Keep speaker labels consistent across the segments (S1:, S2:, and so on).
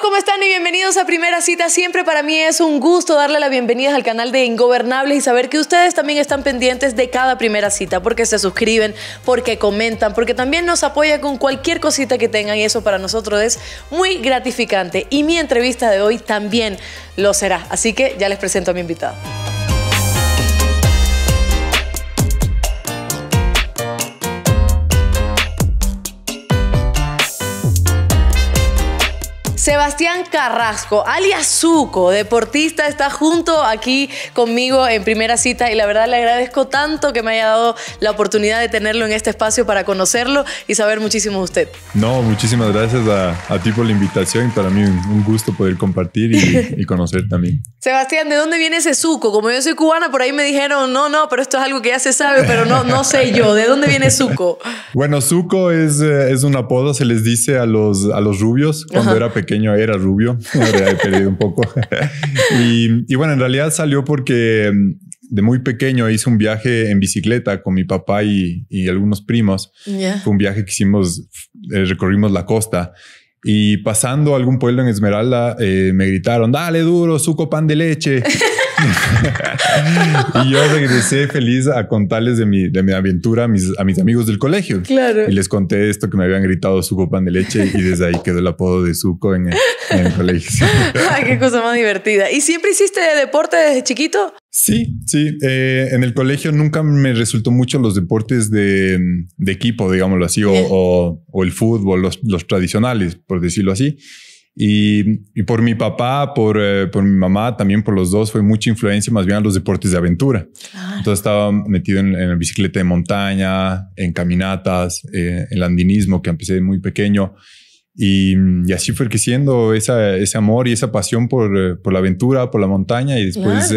S1: ¿cómo están? Y bienvenidos a Primera Cita. Siempre para mí es un gusto darle la bienvenida al canal de Ingobernables y saber que ustedes también están pendientes de cada Primera Cita, porque se suscriben, porque comentan, porque también nos apoyan con cualquier cosita que tengan y eso para nosotros es muy gratificante. Y mi entrevista de hoy también lo será. Así que ya les presento a mi invitado. Sebastián Carrasco, alias Suco, deportista, está junto aquí conmigo en primera cita y la verdad le agradezco tanto que me haya dado la oportunidad de tenerlo en este espacio para conocerlo y saber muchísimo de usted.
S2: No, muchísimas gracias a, ti por la invitación. y Para mí un, gusto poder compartir y, conocer también.
S1: Sebastián, ¿de dónde viene ese Suco? Como yo soy cubana, por ahí me dijeron, no, no, pero esto es algo que ya se sabe, pero no, no sé yo. ¿De dónde viene Suco?
S2: Bueno, Suco es, eh, es un apodo, se les dice a los, a los rubios cuando era pequeño era rubio, un poco. Y, bueno, en realidad salió porque mm, de muy pequeño hice un viaje en bicicleta con mi papá y, algunos primos. Fue un viaje que hicimos, eh, recorrimos la costa. Y pasando algún pueblo en Esmeralda, eh, me gritaron, dale duro, suco pan de leche. y yo regresé feliz a contarles de mi, de mi aventura a mis, a mis amigos del colegio. Claro. Y les conté esto que me habían gritado suco pan de leche y desde ahí quedó el apodo de suco en, el, colegio.
S1: qué cosa más divertida. ¿Y siempre hiciste deporte desde chiquito?
S2: Sí, sí. Eh, en el colegio nunca me resultó mucho los deportes de, de equipo, digámoslo así, o, o, o, el fútbol, los, los tradicionales, por decirlo así. Y, por mi papá, eh, por, mi mamá, también por los dos, fue mucha influencia más bien a los deportes de aventura. Entonces estaba metido en, en, bicicleta de montaña, en caminatas, eh, en el andinismo que empecé muy pequeño. Y, así fue creciendo ese amor y esa pasión eh, por, la aventura, por la montaña y después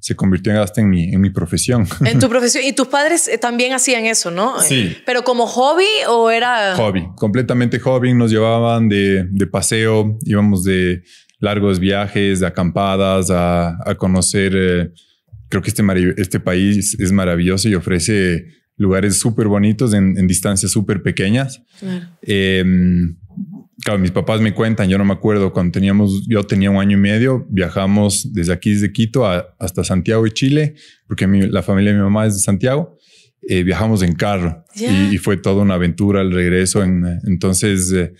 S2: se convirtió en hasta en mi, en mi profesión. En tu
S1: profesión. Y tus padres eh, también hacían eso, ¿no? Sí. Pero como hobby o era...
S2: Hobby, completamente hobby. Nos llevaban de, paseo, íbamos de largos viajes, de acampadas, a, conocer... Eh, creo que este, este país es maravilloso y ofrece lugares súper bonitos en, distancias súper pequeñas. Claro. Em, claro, mis papás me cuentan, yo no me acuerdo, cuando teníamos, yo tenía un año y medio, viajamos desde aquí, desde Quito hasta Santiago y Chile, porque la familia de mi mamá es de Santiago, eh, viajamos en carro y, fue toda una aventura el regreso. En, entonces, eh,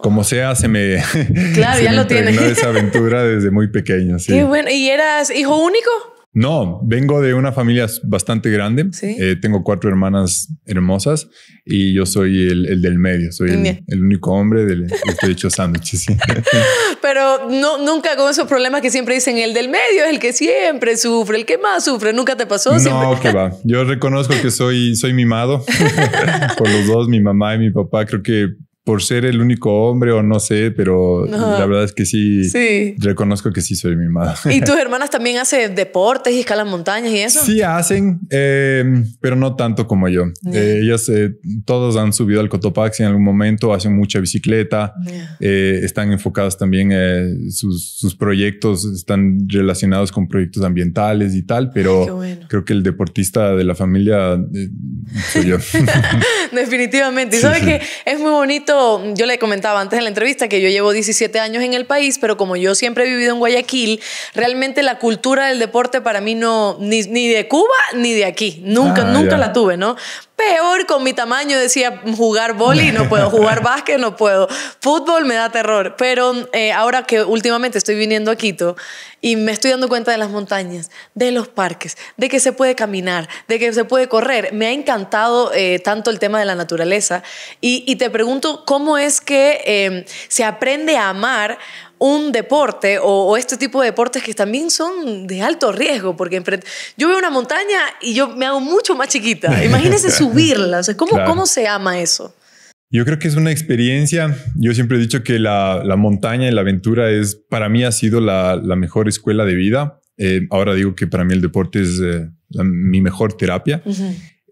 S2: como oh. sea, se me... Claro, ya lo tiene. esa aventura desde muy pequeño. Sí.
S1: bueno. ¿Y eras hijo único?
S2: No, vengo de una familia bastante grande. Eh, tengo cuatro hermanas hermosas y yo soy el, del medio. Soy el, único hombre del que he hecho sándwiches.
S1: Pero no, nunca con esos problemas que siempre dicen el del medio es el que siempre sufre, el que más sufre. Nunca te pasó. No,
S2: que va. Yo reconozco que soy, soy mimado por los dos, mi mamá y mi papá. Creo que por ser el único hombre o no sé, pero la verdad es que sí, reconozco que sí soy madre. ¿Y tus
S1: hermanas también hacen deportes y escalan montañas y eso? Sí, hacen,
S2: em, pero no tanto como yo. Eh, ellas eh, todos han subido al Cotopaxi en algún momento, hacen mucha bicicleta, eh, están enfocadas también, eh, sus, sus, proyectos están relacionados con proyectos ambientales y tal, pero creo que el deportista de la familia soy yo.
S1: Definitivamente. Y sabes qué? que es muy bonito yo le comentaba antes en la entrevista que yo llevo 17 años en el país, pero como yo siempre he vivido en Guayaquil, realmente la cultura del deporte para mí no, ni, de Cuba ni de aquí, nunca, ah, nunca la tuve, ¿no? peor con mi tamaño. Decía, jugar boli, no puedo, jugar básquet, no puedo. Fútbol me da terror. Pero eh, ahora que últimamente estoy viniendo a Quito y me estoy dando cuenta de las montañas, de los parques, de que se puede caminar, de que se puede correr, me ha encantado eh, tanto el tema de la naturaleza. Y, te pregunto, ¿cómo es que eh, se aprende a amar? un deporte o, este tipo de deportes que también son de alto riesgo, porque yo veo una montaña y yo me hago mucho más chiquita. Imagínese subirla, o ¿cómo, ¿cómo se ama eso?
S2: Yo creo que es una experiencia. Yo siempre he dicho que la, montaña y la aventura es, para mí, ha sido la, mejor escuela de vida. Eh, ahora digo que para mí el deporte es eh, mi mejor terapia.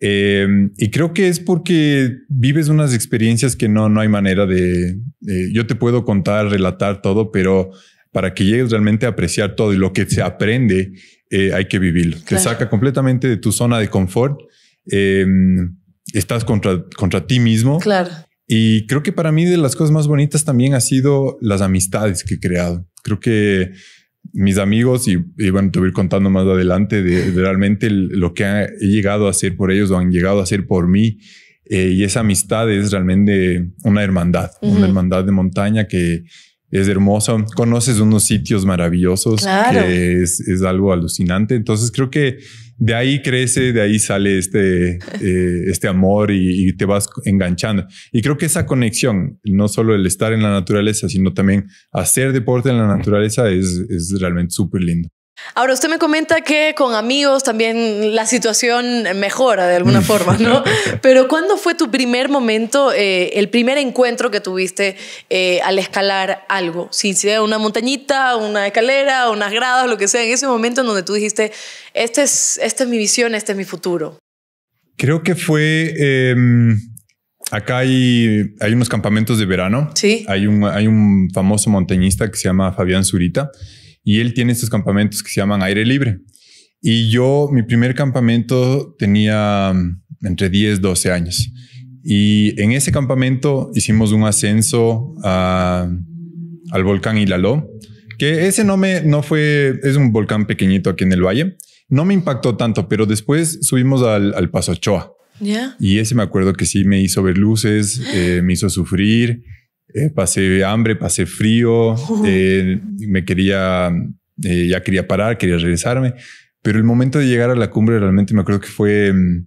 S2: Em, y creo que es porque vives unas experiencias que no, no hay manera de... yo te puedo contar, relatar todo, pero para que llegues realmente a apreciar todo y lo que se aprende, eh, hay que vivirlo. Te saca completamente de tu zona de confort. Em, estás contra, contra ti mismo. Claro. Y creo que para mí de las cosas más bonitas también ha sido las amistades que he creado. Creo que mis amigos y, bueno, te voy a ir contando más adelante de, realmente lo que he llegado a hacer por ellos o han llegado a hacer por mí. Eh, y esa amistad es realmente una hermandad, una hermandad de montaña que es hermosa. Conoces unos sitios maravillosos que es algo alucinante. Entonces creo que de ahí crece, de ahí sale este, eh, este amor y, te vas enganchando. Y creo que esa conexión, no solo el estar en la naturaleza, sino también hacer deporte en la naturaleza es, es realmente súper lindo.
S1: Ahora, usted me comenta que con amigos también la situación mejora de alguna forma, ¿no? Pero ¿cuándo fue tu primer momento, eh, el primer encuentro que tuviste eh, al escalar algo? Si sea una montañita, una escalera, unas gradas, lo que sea, en ese momento en donde tú dijiste, este esta es mi visión, este es mi futuro.
S2: Creo que fue... Em, acá hay, unos campamentos de verano. Sí. Hay un, hay un famoso montañista que se llama Fabián Zurita y él tiene estos campamentos que se llaman aire libre. Y yo, mi primer campamento tenía mm, entre 10, 12 años. Y en ese campamento hicimos un ascenso al volcán Hilaló, que ese no me, no fue, es un volcán pequeñito aquí en el valle. No me impactó tanto, pero después subimos al, Paso Choa. Y ese me acuerdo que sí me hizo ver luces, eh, me hizo sufrir. Eh, pasé hambre, pasé frío, eh, me quería, eh, ya quería parar, quería regresarme, pero el momento de llegar a la cumbre realmente me acuerdo que fue, mm,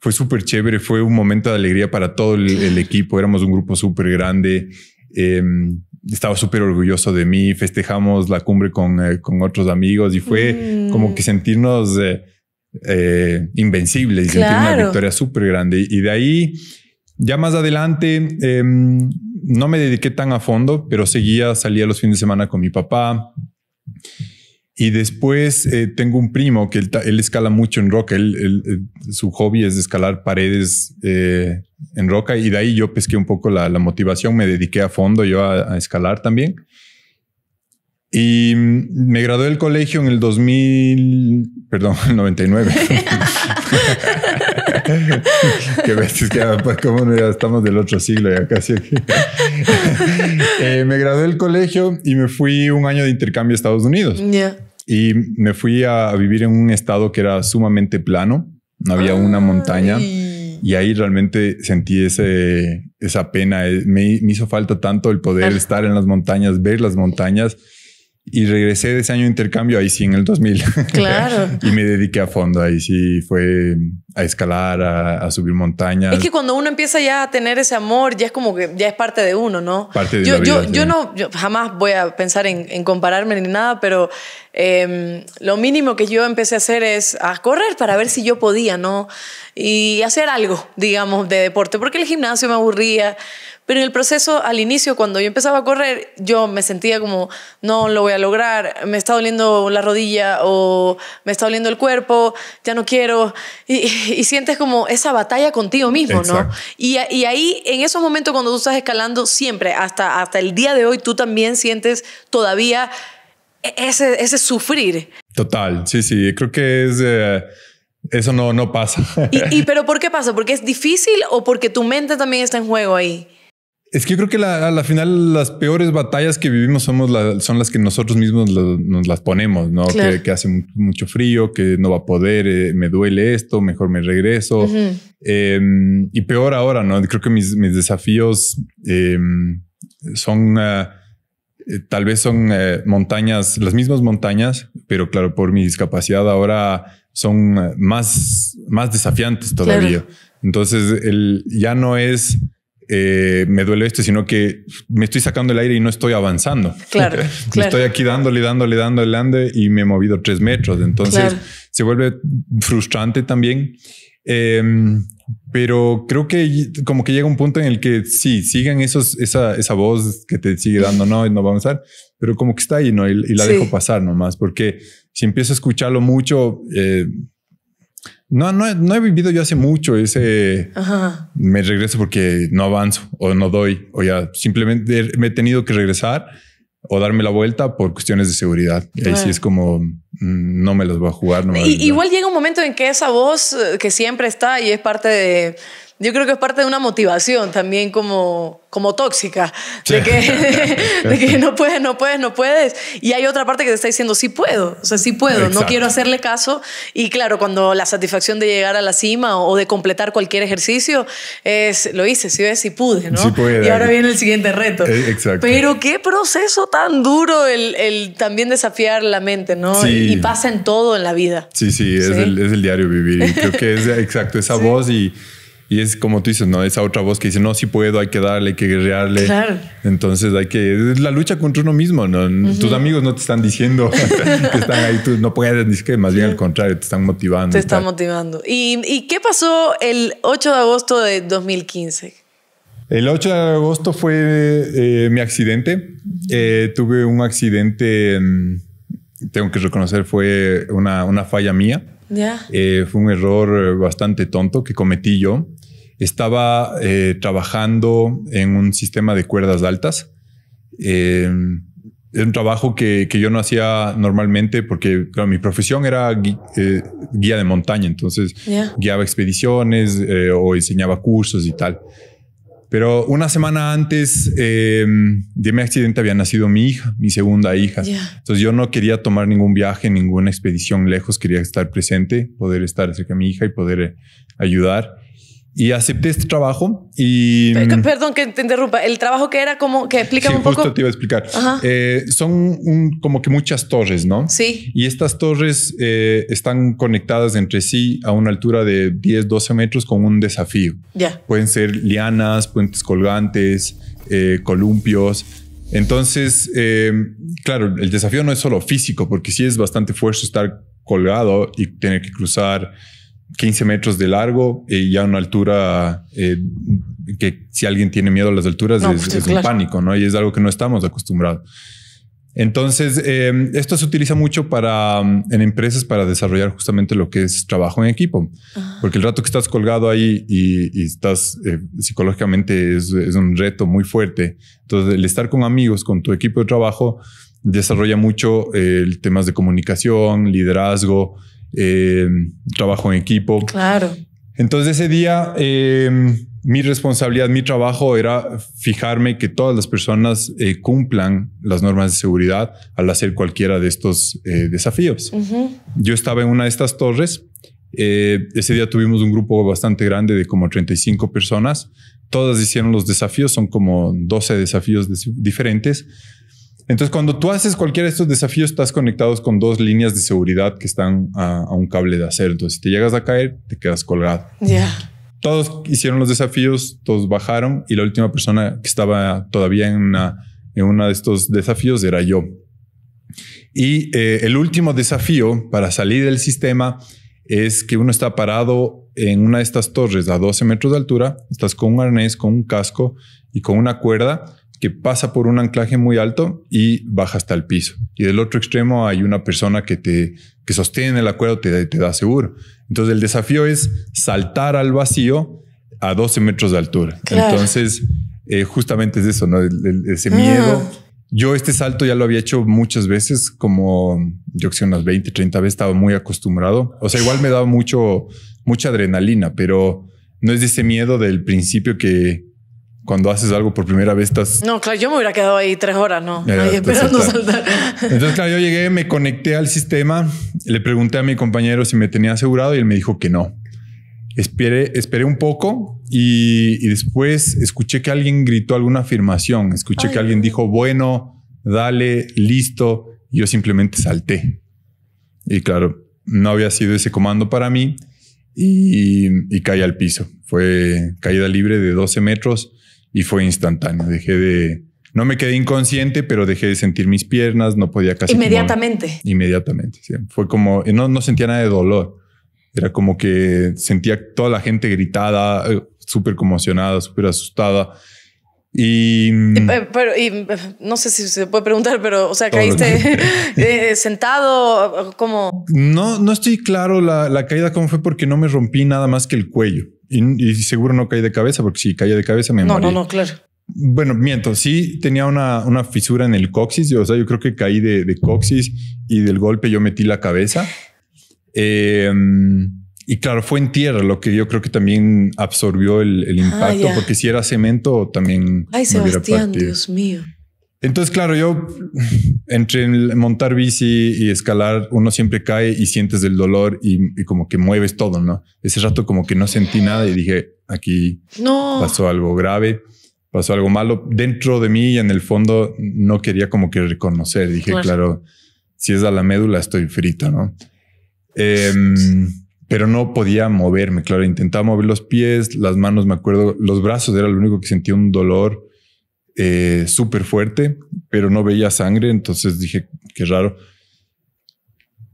S2: fue súper chévere, fue un momento de alegría para todo el, equipo, éramos un grupo súper grande, em, estaba súper orgulloso de mí, festejamos la cumbre con, con otros amigos y fue mm. como que sentirnos invencibles y sentir una victoria súper grande y de ahí... Ya más adelante em, no me dediqué tan a fondo, pero seguía, salía los fines de semana con mi papá. Y después eh, tengo un primo que él, escala mucho en roca. su hobby es escalar paredes eh, en roca y de ahí yo pesqué un poco la, motivación, me dediqué a fondo yo a escalar también. Y me gradué del colegio en el 2000, perdón, el 99. Qué veces que ah, pues, como estamos del otro siglo ya casi. Eh, me gradué del colegio y me fui un año de intercambio a Estados Unidos. Y me fui a vivir en un estado que era sumamente plano, no había una montaña. Y ahí realmente sentí ese, esa pena. Eh, me, me hizo falta tanto el poder estar en las montañas, ver las montañas y regresé de ese año de intercambio ahí sí en el 2000. Claro. y me dediqué a fondo. Ahí sí fue a escalar, a, subir montañas. Es que
S1: cuando uno empieza ya a tener ese amor, ya es como que ya es parte de uno, ¿no?
S2: yo, yo,
S1: no, jamás voy a pensar en, compararme ni nada, pero em, lo mínimo que yo empecé a hacer es a correr para ver si yo podía, ¿no? Y hacer algo, digamos, de deporte, porque el gimnasio me aburría pero en el proceso, al inicio, cuando yo empezaba a correr, yo me sentía como, no lo voy a lograr, me está doliendo la rodilla o me está doliendo el cuerpo, ya no quiero. Y, sientes como esa batalla contigo mismo, ¿no? Y, ahí, en esos momentos cuando tú estás escalando, siempre, hasta, hasta el día de hoy, tú también sientes todavía e-, ese, ese sufrir.
S2: Total, sí, sí, creo que es... Eh, eso no, no pasa. ¿Y,
S1: ¿Y, pero por qué pasa? ¿Porque es difícil o porque tu mente también está en juego ahí?
S2: Es que yo creo que la, a la final las peores batallas que vivimos somos son las que nosotros mismos nos las ponemos, ¿no? Que, hace mucho frío, que no va a poder, eh, me duele esto, mejor me regreso. Em, y peor ahora, ¿no? Creo que mis, desafíos em, son... Eh, tal vez son eh, montañas, las mismas montañas, pero claro, por mi discapacidad ahora son más, más desafiantes todavía. Entonces, el, ya no es eh, me duele este, sino que me estoy sacando el aire y no estoy avanzando. Claro. estoy aquí dándole, dándole, dándole, dándole y me he movido tres metros. Entonces se vuelve frustrante también. Em, pero creo que como que llega un punto en el que sí, sigan esos, esa, esa voz que te sigue dando, no, no va a avanzar, pero como que está ahí, ¿no? Y, la dejo pasar nomás, porque si empiezo a escucharlo mucho, eh, no, no, no he vivido yo hace mucho ese me regreso porque no avanzo o no doy o ya simplemente me he tenido que regresar o darme la vuelta por cuestiones de seguridad. Y ahí sí es como mm, no me las voy a jugar. No igual
S1: llega un momento en que esa voz eh, que siempre está y es parte de yo creo que es parte de una motivación también como, como tóxica, de, que, no puedes, no puedes, no puedes. Y hay otra parte que te está diciendo, sí puedo, o sea, sí puedo, no quiero hacerle caso. Y claro, cuando la satisfacción de llegar a la cima o de completar cualquier ejercicio es, lo hice, sí ves, sí pude, ¿no? Sí y ahora viene el siguiente reto. Eh, Pero qué proceso tan duro el, el también desafiar la mente, ¿no? Y, pasa en todo en la vida. Sí,
S2: sí, es, El, es el diario vivir. creo que es exacto esa voz y y es como tú dices, ¿no? Esa otra voz que dice, no, sí puedo, hay que darle, hay que guerrearle. Claro. Entonces hay que... Es la lucha contra uno mismo, ¿no? Tus amigos no te están diciendo que están ahí, tú no puedes, ni que más bien al contrario, te están motivando. Te están
S1: motivando. ¿Y, qué pasó el 8 de agosto de 2015?
S2: El 8 de agosto fue eh, mi accidente. Eh, tuve un accidente, mm, tengo que reconocer, fue una, falla mía. Yeah. fue un error eh, bastante tonto que cometí yo. Estaba eh, trabajando en un sistema de cuerdas altas. es em, un trabajo que, yo no hacía normalmente porque mi profesión era eh, guía de montaña, entonces guiaba expediciones eh, o enseñaba cursos y tal. Pero una semana antes em, de mi accidente había nacido mi hija, mi segunda hija. Entonces yo no quería tomar ningún viaje, ninguna expedición lejos, quería estar presente, poder estar cerca de mi hija y poder ayudar y acepté este trabajo y... Mm,
S1: perdón que te interrumpa. El trabajo que era como... Que explícame un poco.
S2: te iba a explicar. Eh, son un, como que muchas torres, ¿no? Sí. Y estas torres eh, están conectadas entre sí a una altura de 10, 12 metros con un desafío. Ya. Pueden ser lianas, puentes colgantes, eh, columpios. Entonces, claro, el desafío no es solo físico, porque sí es bastante fuerte estar colgado y tener que cruzar... 15 metros de largo y ya una altura eh, que si alguien tiene miedo a las alturas pues, es, un pánico, ¿no? Y es algo que no estamos acostumbrados. Entonces, em, esto se utiliza mucho para, mm, en empresas para desarrollar justamente lo que es trabajo en equipo, ah. porque el rato que estás colgado ahí y, estás eh, psicológicamente es, un reto muy fuerte. Entonces, el estar con amigos, con tu equipo de trabajo, desarrolla mucho eh, el temas de comunicación, liderazgo, eh, trabajo en equipo. Claro. Entonces ese día eh, mi responsabilidad, mi trabajo era fijarme que todas las personas eh, cumplan las normas de seguridad al hacer cualquiera de estos desafíos. Yo estaba en una de estas torres. ese día tuvimos un grupo bastante grande de como 35 personas. Todas hicieron los desafíos, son como 12 desafíos diferentes entonces, cuando tú haces cualquiera de estos desafíos, estás conectados con dos líneas de seguridad que están a, un cable de acero. si te llegas a caer, te quedas colgado. Todos hicieron los desafíos, todos bajaron y la última persona que estaba todavía en uno de estos desafíos era yo. Y eh, el último desafío para salir del sistema es que uno está parado en una de estas torres a 12 metros de altura, estás con un arnés, con un casco y con una cuerda que pasa por un anclaje muy alto y baja hasta el piso. Y del otro extremo hay una persona que te que sostiene el acuerdo, te, te da seguro. Entonces el desafío es saltar al vacío a 12 metros de altura. Entonces, eh, justamente es eso, ¿no? ese miedo. Yo este salto ya lo había hecho muchas veces, como yo que sé, unas 20, 30 veces estaba muy acostumbrado. O sea, igual me daba mucho, mucha adrenalina, pero no es de ese miedo del principio que, cuando haces algo por primera vez estás...
S1: No, claro, yo me hubiera quedado ahí tres horas, ¿no? esperando saltar.
S2: Entonces, claro, yo llegué, me conecté al sistema, le pregunté a mi compañero si me tenía asegurado y él me dijo que no. Esperé, esperé un poco y, y después escuché que alguien gritó alguna afirmación, escuché que alguien dijo, bueno, dale, listo, y yo simplemente salté. Y claro, no había sido ese comando para mí y, y caí al piso. Fue caída libre de 12 metros y fue instantáneo. Dejé de, no me quedé inconsciente, pero dejé de sentir mis piernas, no podía casi. Inmediatamente. inmediatamente. Sí. Fue como, eh, no, no sentía nada de dolor. Era como que sentía toda la gente gritada, eh, súper conmocionada, súper asustada. Y, mm,
S1: eh, pero, no sé si se puede preguntar, pero, o sea, caíste sentado, como...
S2: No, no estoy claro la, la, caída cómo fue porque no me rompí nada más que el cuello. Y, seguro no caí de cabeza, porque si caía de cabeza me no, No, no, claro. Bueno, miento, sí tenía una, una fisura en el coxis, yo, o sea, yo creo que caí de, de, coxis y del golpe yo metí la cabeza. Em, y claro, fue en tierra lo que yo creo que también absorbió el, ah, impacto, porque si era cemento también... Ay, Sebastián, Dios mío. Entonces, claro, yo entre montar bici y escalar, uno siempre cae y sientes el dolor y, como que mueves todo, ¿no? Ese rato como que no sentí nada y dije, aquí
S1: no. pasó
S2: algo grave, pasó algo malo. Dentro de mí y en el fondo no quería como que reconocer. Dije, claro, si es a la médula estoy frito, ¿no? Em, pero no podía moverme, claro, intentaba mover los pies, las manos, me acuerdo, los brazos era lo único que sentía un dolor eh, súper fuerte, pero no veía sangre, entonces dije, qué raro.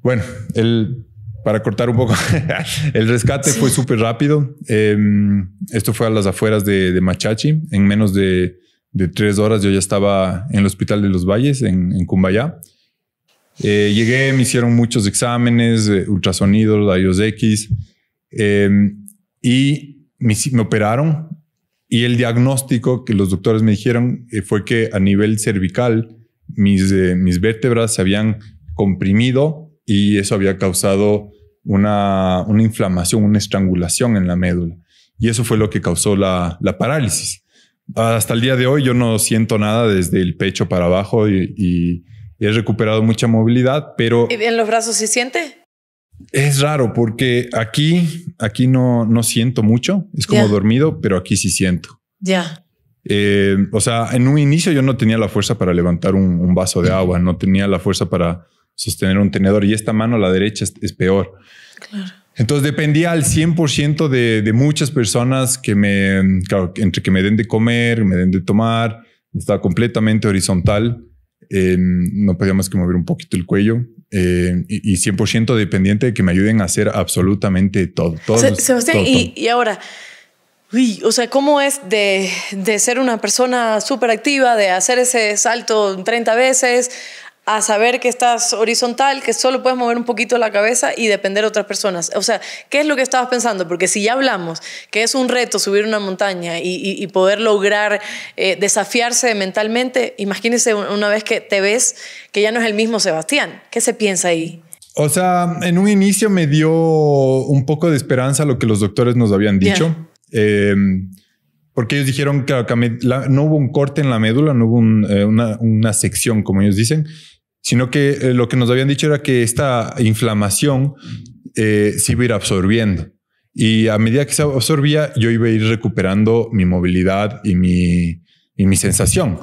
S2: Bueno, el, para cortar un poco, el rescate fue súper rápido. Em, esto fue a las afueras de, Machachi. En menos de, tres horas yo ya estaba en el Hospital de los Valles, en, Cumbaya eh, llegué, me hicieron muchos exámenes, eh, ultrasonidos, rayos X, em, y me operaron y el diagnóstico que los doctores me dijeron eh, fue que a nivel cervical mis, eh, mis vértebras se habían comprimido y eso había causado una, una, inflamación, una estrangulación en la médula. Y eso fue lo que causó la, la, parálisis. Hasta el día de hoy yo no siento nada desde el pecho para abajo y, he recuperado mucha movilidad, pero... ¿Y
S1: en los brazos se siente?
S2: Es raro porque aquí, aquí no, no siento mucho, es como dormido, pero aquí sí siento. Ya. Eh, o sea, en un inicio yo no tenía la fuerza para levantar un, vaso de agua, no tenía la fuerza para sostener un tenedor y esta mano, a la derecha, es, peor. Entonces dependía al 100% de, de muchas personas que me, entre que me den de comer, me den de tomar, estaba completamente horizontal, eh, no podía más que mover un poquito el cuello eh, y, 100% dependiente de que me ayuden a hacer absolutamente todo. Sebastián, y,
S1: ahora, o sea, ¿cómo es de, de ser una persona súper activa, de hacer ese salto 30 veces a saber que estás horizontal, que solo puedes mover un poquito la cabeza y depender de otras personas. O sea, ¿qué es lo que estabas pensando? Porque si ya hablamos que es un reto subir una montaña y, poder lograr eh, desafiarse mentalmente, imagínese una vez que te ves que ya no es el mismo Sebastián. ¿Qué se piensa ahí?
S2: O sea, en un inicio me dio un poco de esperanza lo que los doctores nos habían dicho. Em, porque ellos dijeron que no hubo un corte en la médula, no hubo eh, una, una sección, como ellos dicen, sino que eh, lo que nos habían dicho era que esta inflamación eh, se iba a ir absorbiendo. Y a medida que se absorbía, yo iba a ir recuperando mi movilidad y mi, y mi sensación.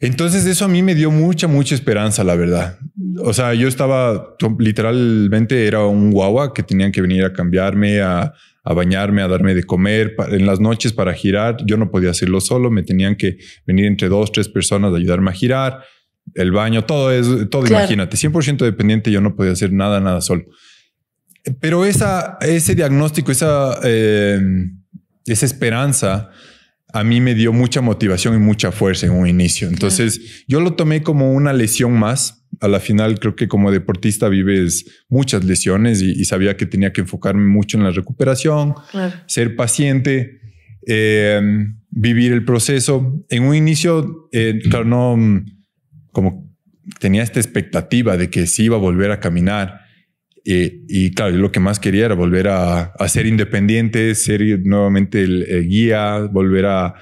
S2: Entonces eso a mí me dio mucha, mucha esperanza, la verdad. O sea, yo estaba literalmente, era un guagua que tenían que venir a cambiarme, a, a bañarme, a darme de comer, en las noches para girar. Yo no podía hacerlo solo, me tenían que venir entre dos, tres personas a ayudarme a girar el baño, todo es, todo imagínate, 100% dependiente, yo no podía hacer nada, nada solo. Pero esa, ese diagnóstico, esa, em, esa esperanza, a mí me dio mucha motivación y mucha fuerza en un inicio. Entonces, yo lo tomé como una lesión más. A la final, creo que como deportista vives muchas lesiones y, sabía que tenía que enfocarme mucho en la recuperación, ser paciente, em, vivir el proceso. En un inicio, eh, claro, no como tenía esta expectativa de que sí iba a volver a caminar. Eh, y claro, lo que más quería era volver a, ser independiente, ser nuevamente el, guía, volver a,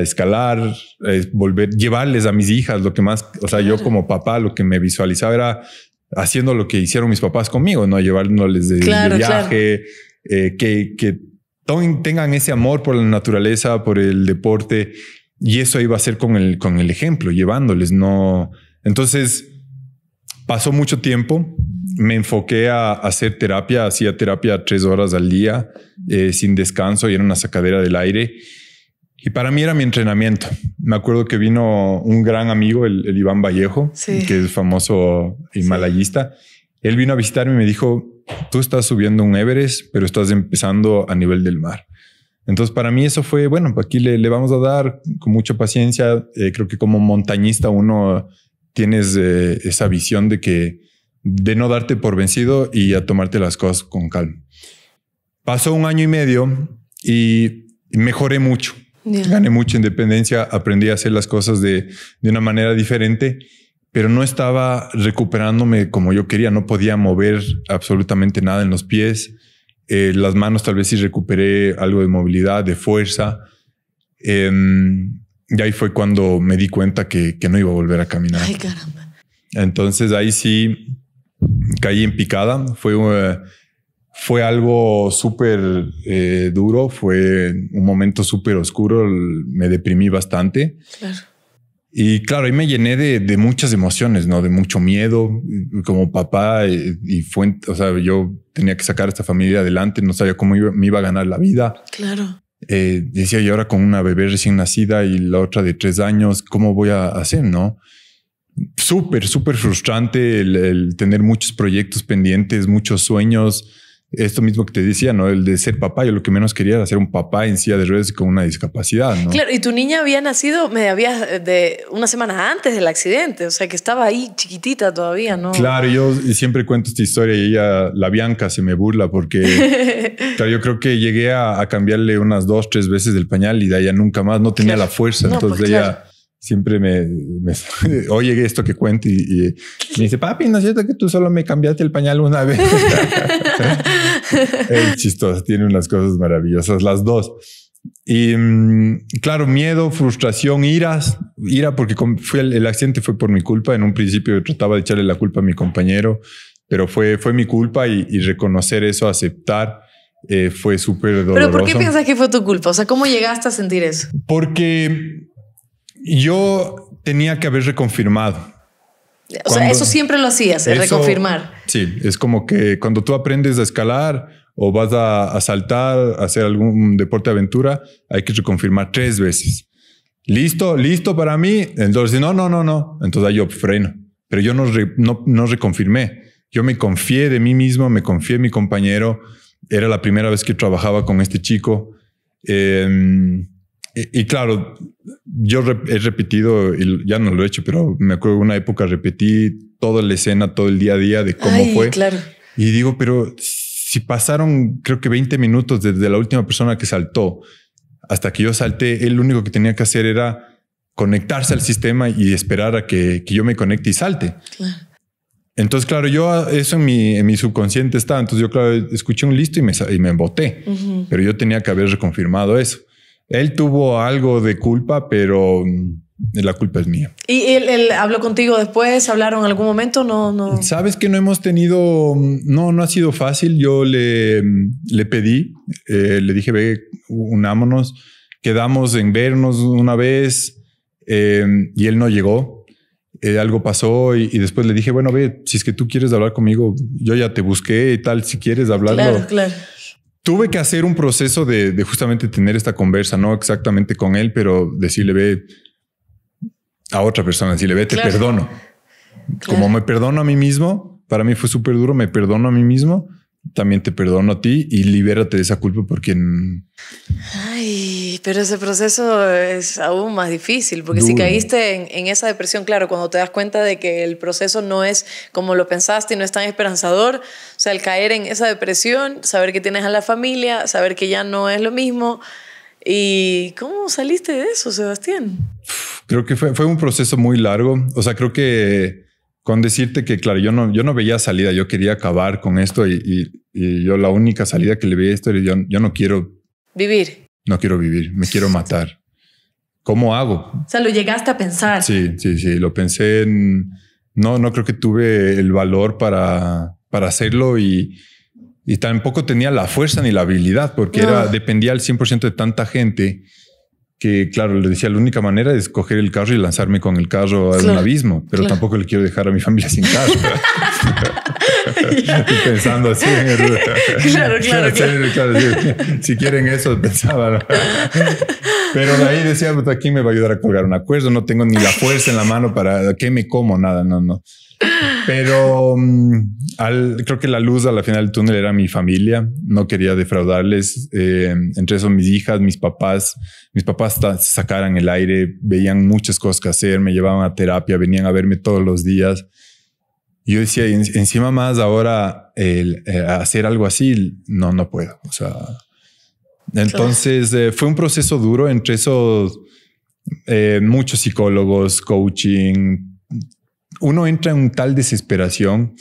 S2: escalar, volver, llevarles a mis hijas lo que más, o sea, yo como papá lo que me visualizaba era haciendo lo que hicieron mis papás conmigo, ¿no? Llevándoles de, viaje, eh, que, que tengan ese amor por la naturaleza, por el deporte y eso iba a ser con el, con el ejemplo, llevándoles, no. Entonces, pasó mucho tiempo, me enfoqué a hacer terapia, hacía terapia tres horas al día, eh, sin descanso, y era una sacadera del aire. Y para mí era mi entrenamiento. Me acuerdo que vino un gran amigo, el, Iván Vallejo, que es famoso himalayista. Él vino a visitarme y me dijo, tú estás subiendo un Everest, pero estás empezando a nivel del mar. Entonces, para mí eso fue, bueno, pues aquí le, vamos a dar con mucha paciencia. Eh, creo que como montañista uno tienes eh, esa visión de que de no darte por vencido y a tomarte las cosas con calma. Pasó un año y medio y mejoré mucho. Gané mucha independencia, aprendí a hacer las cosas de una manera diferente, pero no estaba recuperándome como yo quería, no podía mover absolutamente nada en los pies eh, las manos tal vez sí recuperé algo de movilidad, de fuerza. Em, y ahí fue cuando me di cuenta que, no iba a volver a caminar. Entonces ahí sí caí en picada. Fue, eh, fue algo súper eh, duro, fue un momento súper oscuro, me deprimí bastante. Claro. Y claro, ahí me llené de, muchas emociones, ¿no? De mucho miedo como papá eh, y, fuente o sea, yo tenía que sacar a esta familia adelante, no sabía cómo me iba a ganar la vida. Claro. Eh, decía, y ahora con una bebé recién nacida y la otra de tres años, ¿cómo voy a hacer, no? Súper, súper frustrante el tener muchos proyectos pendientes, muchos sueños esto mismo que te decía, ¿no? El de ser papá, yo lo que menos quería era ser un papá en silla de redes con una discapacidad, ¿no?
S1: Claro, y tu niña había nacido, me había eh, de unas semanas antes del accidente, o sea que estaba ahí chiquitita todavía, ¿no? Claro,
S2: yo siempre cuento esta historia y ella, la Bianca, se me burla porque claro, yo creo que llegué a, cambiarle unas dos, tres veces del pañal y de ella nunca más, no tenía la fuerza, pues entonces ella siempre me, oye esto que cuente y, me dice, papi, ¿no es cierto que tú solo me cambiaste el pañal una vez? es chistoso, tiene unas cosas maravillosas las dos. Y mm, claro, miedo, frustración, iras, ira porque fue el, accidente fue por mi culpa. En un principio trataba de echarle la culpa a mi compañero, pero fue, fue mi culpa y, reconocer eso, aceptar. Eh, fue súper doloroso. ¿Pero por qué piensas
S1: que fue tu culpa? O sea, ¿cómo llegaste a sentir eso?
S2: Porque yo tenía que haber reconfirmado. O sea, eso siempre
S1: lo hacías, reconfirmar.
S2: Sí, es como que cuando tú aprendes a escalar o vas a, saltar, hacer algún deporte aventura, hay que reconfirmar tres veces. Listo, listo para mí. Entonces, no, no, no, no. Entonces yo freno. Pero yo no, no, no reconfirmé. Yo me confié de mí mismo, me confié en mi compañero. Era la primera vez que trabajaba con este chico. Em, y, claro, yo he repetido, y ya no lo he hecho, pero me acuerdo una época repetí toda la escena, todo el día a día de cómo fue. Claro. Y digo, pero si pasaron creo que 20 minutos desde la última persona que saltó hasta que yo salté, él único que tenía que hacer era conectarse al sistema y esperar a que, yo me conecte y salte. Entonces, claro, yo ah, eso en mi, subconsciente está. Entonces, yo, claro, escuché un listo y me, y emboté, pero yo tenía que haber reconfirmado eso. Él tuvo algo de culpa, pero mm, la culpa es mía.
S1: ¿Y él, habló contigo después? ¿Hablaron en algún momento? No, no.
S2: Sabes que no hemos tenido, mm, no, no ha sido fácil. Yo le, mm, le pedí, eh, le dije, ve, unámonos, quedamos en vernos una vez em, y él no llegó. Eh, algo pasó y, y, después le dije, bueno, ve, si es que tú quieres hablar conmigo, yo ya te busqué y tal, si quieres hablarlo. Claro, claro tuve que hacer un proceso de, justamente tener esta conversa, no exactamente con él, pero decirle, ve a otra persona, decirle, ve, te perdono. Como me perdono a mí mismo, para mí fue súper duro, me perdono a mí mismo también te perdono a ti y libérate de esa culpa porque...
S1: Ay, pero ese proceso es aún más difícil, porque si caíste en, en, esa depresión, claro, cuando te das cuenta de que el proceso no es como lo pensaste y no es tan esperanzador, o sea, el caer en esa depresión, saber que tienes a la familia, saber que ya no es lo mismo. ¿Y cómo saliste de eso, Sebastián?
S2: Creo que fue, fue un proceso muy largo, o sea, creo que con decirte que, claro, yo no, yo no veía salida, yo quería acabar con esto y, yo la única salida que le veía esto era yo, no quiero... Vivir. No quiero vivir, me quiero matar. ¿Cómo hago? O
S1: sea, lo llegaste a pensar.
S2: Sí, sí, sí, lo pensé en... No, no creo que tuve el valor para, para hacerlo y, tampoco tenía la fuerza ni la habilidad porque era, dependía al 100% de tanta gente que claro, le decía, la única manera es coger el carro y lanzarme con el carro al un abismo, pero tampoco le quiero dejar a mi familia sin carro. pensando así. En el... claro, claro, Si, quieren eso, pensaba. Pero ahí decía, pues, aquí me va a ayudar a colgar un acuerdo, no tengo ni la fuerza en la mano para que me como nada, no, no. Pero mm, al, creo que la luz a la final del túnel era mi familia. No quería defraudarles. Eh, entre eso, mis hijas, mis papás. Mis papás sacaran el aire, veían muchas cosas que hacer, me llevaban a terapia, venían a verme todos los días. yo decía, encima más ahora el, eh, hacer algo así, no, no puedo. O sea, entonces eh, fue un proceso duro entre esos. muchos psicólogos, coaching, uno entra en un tal desesperación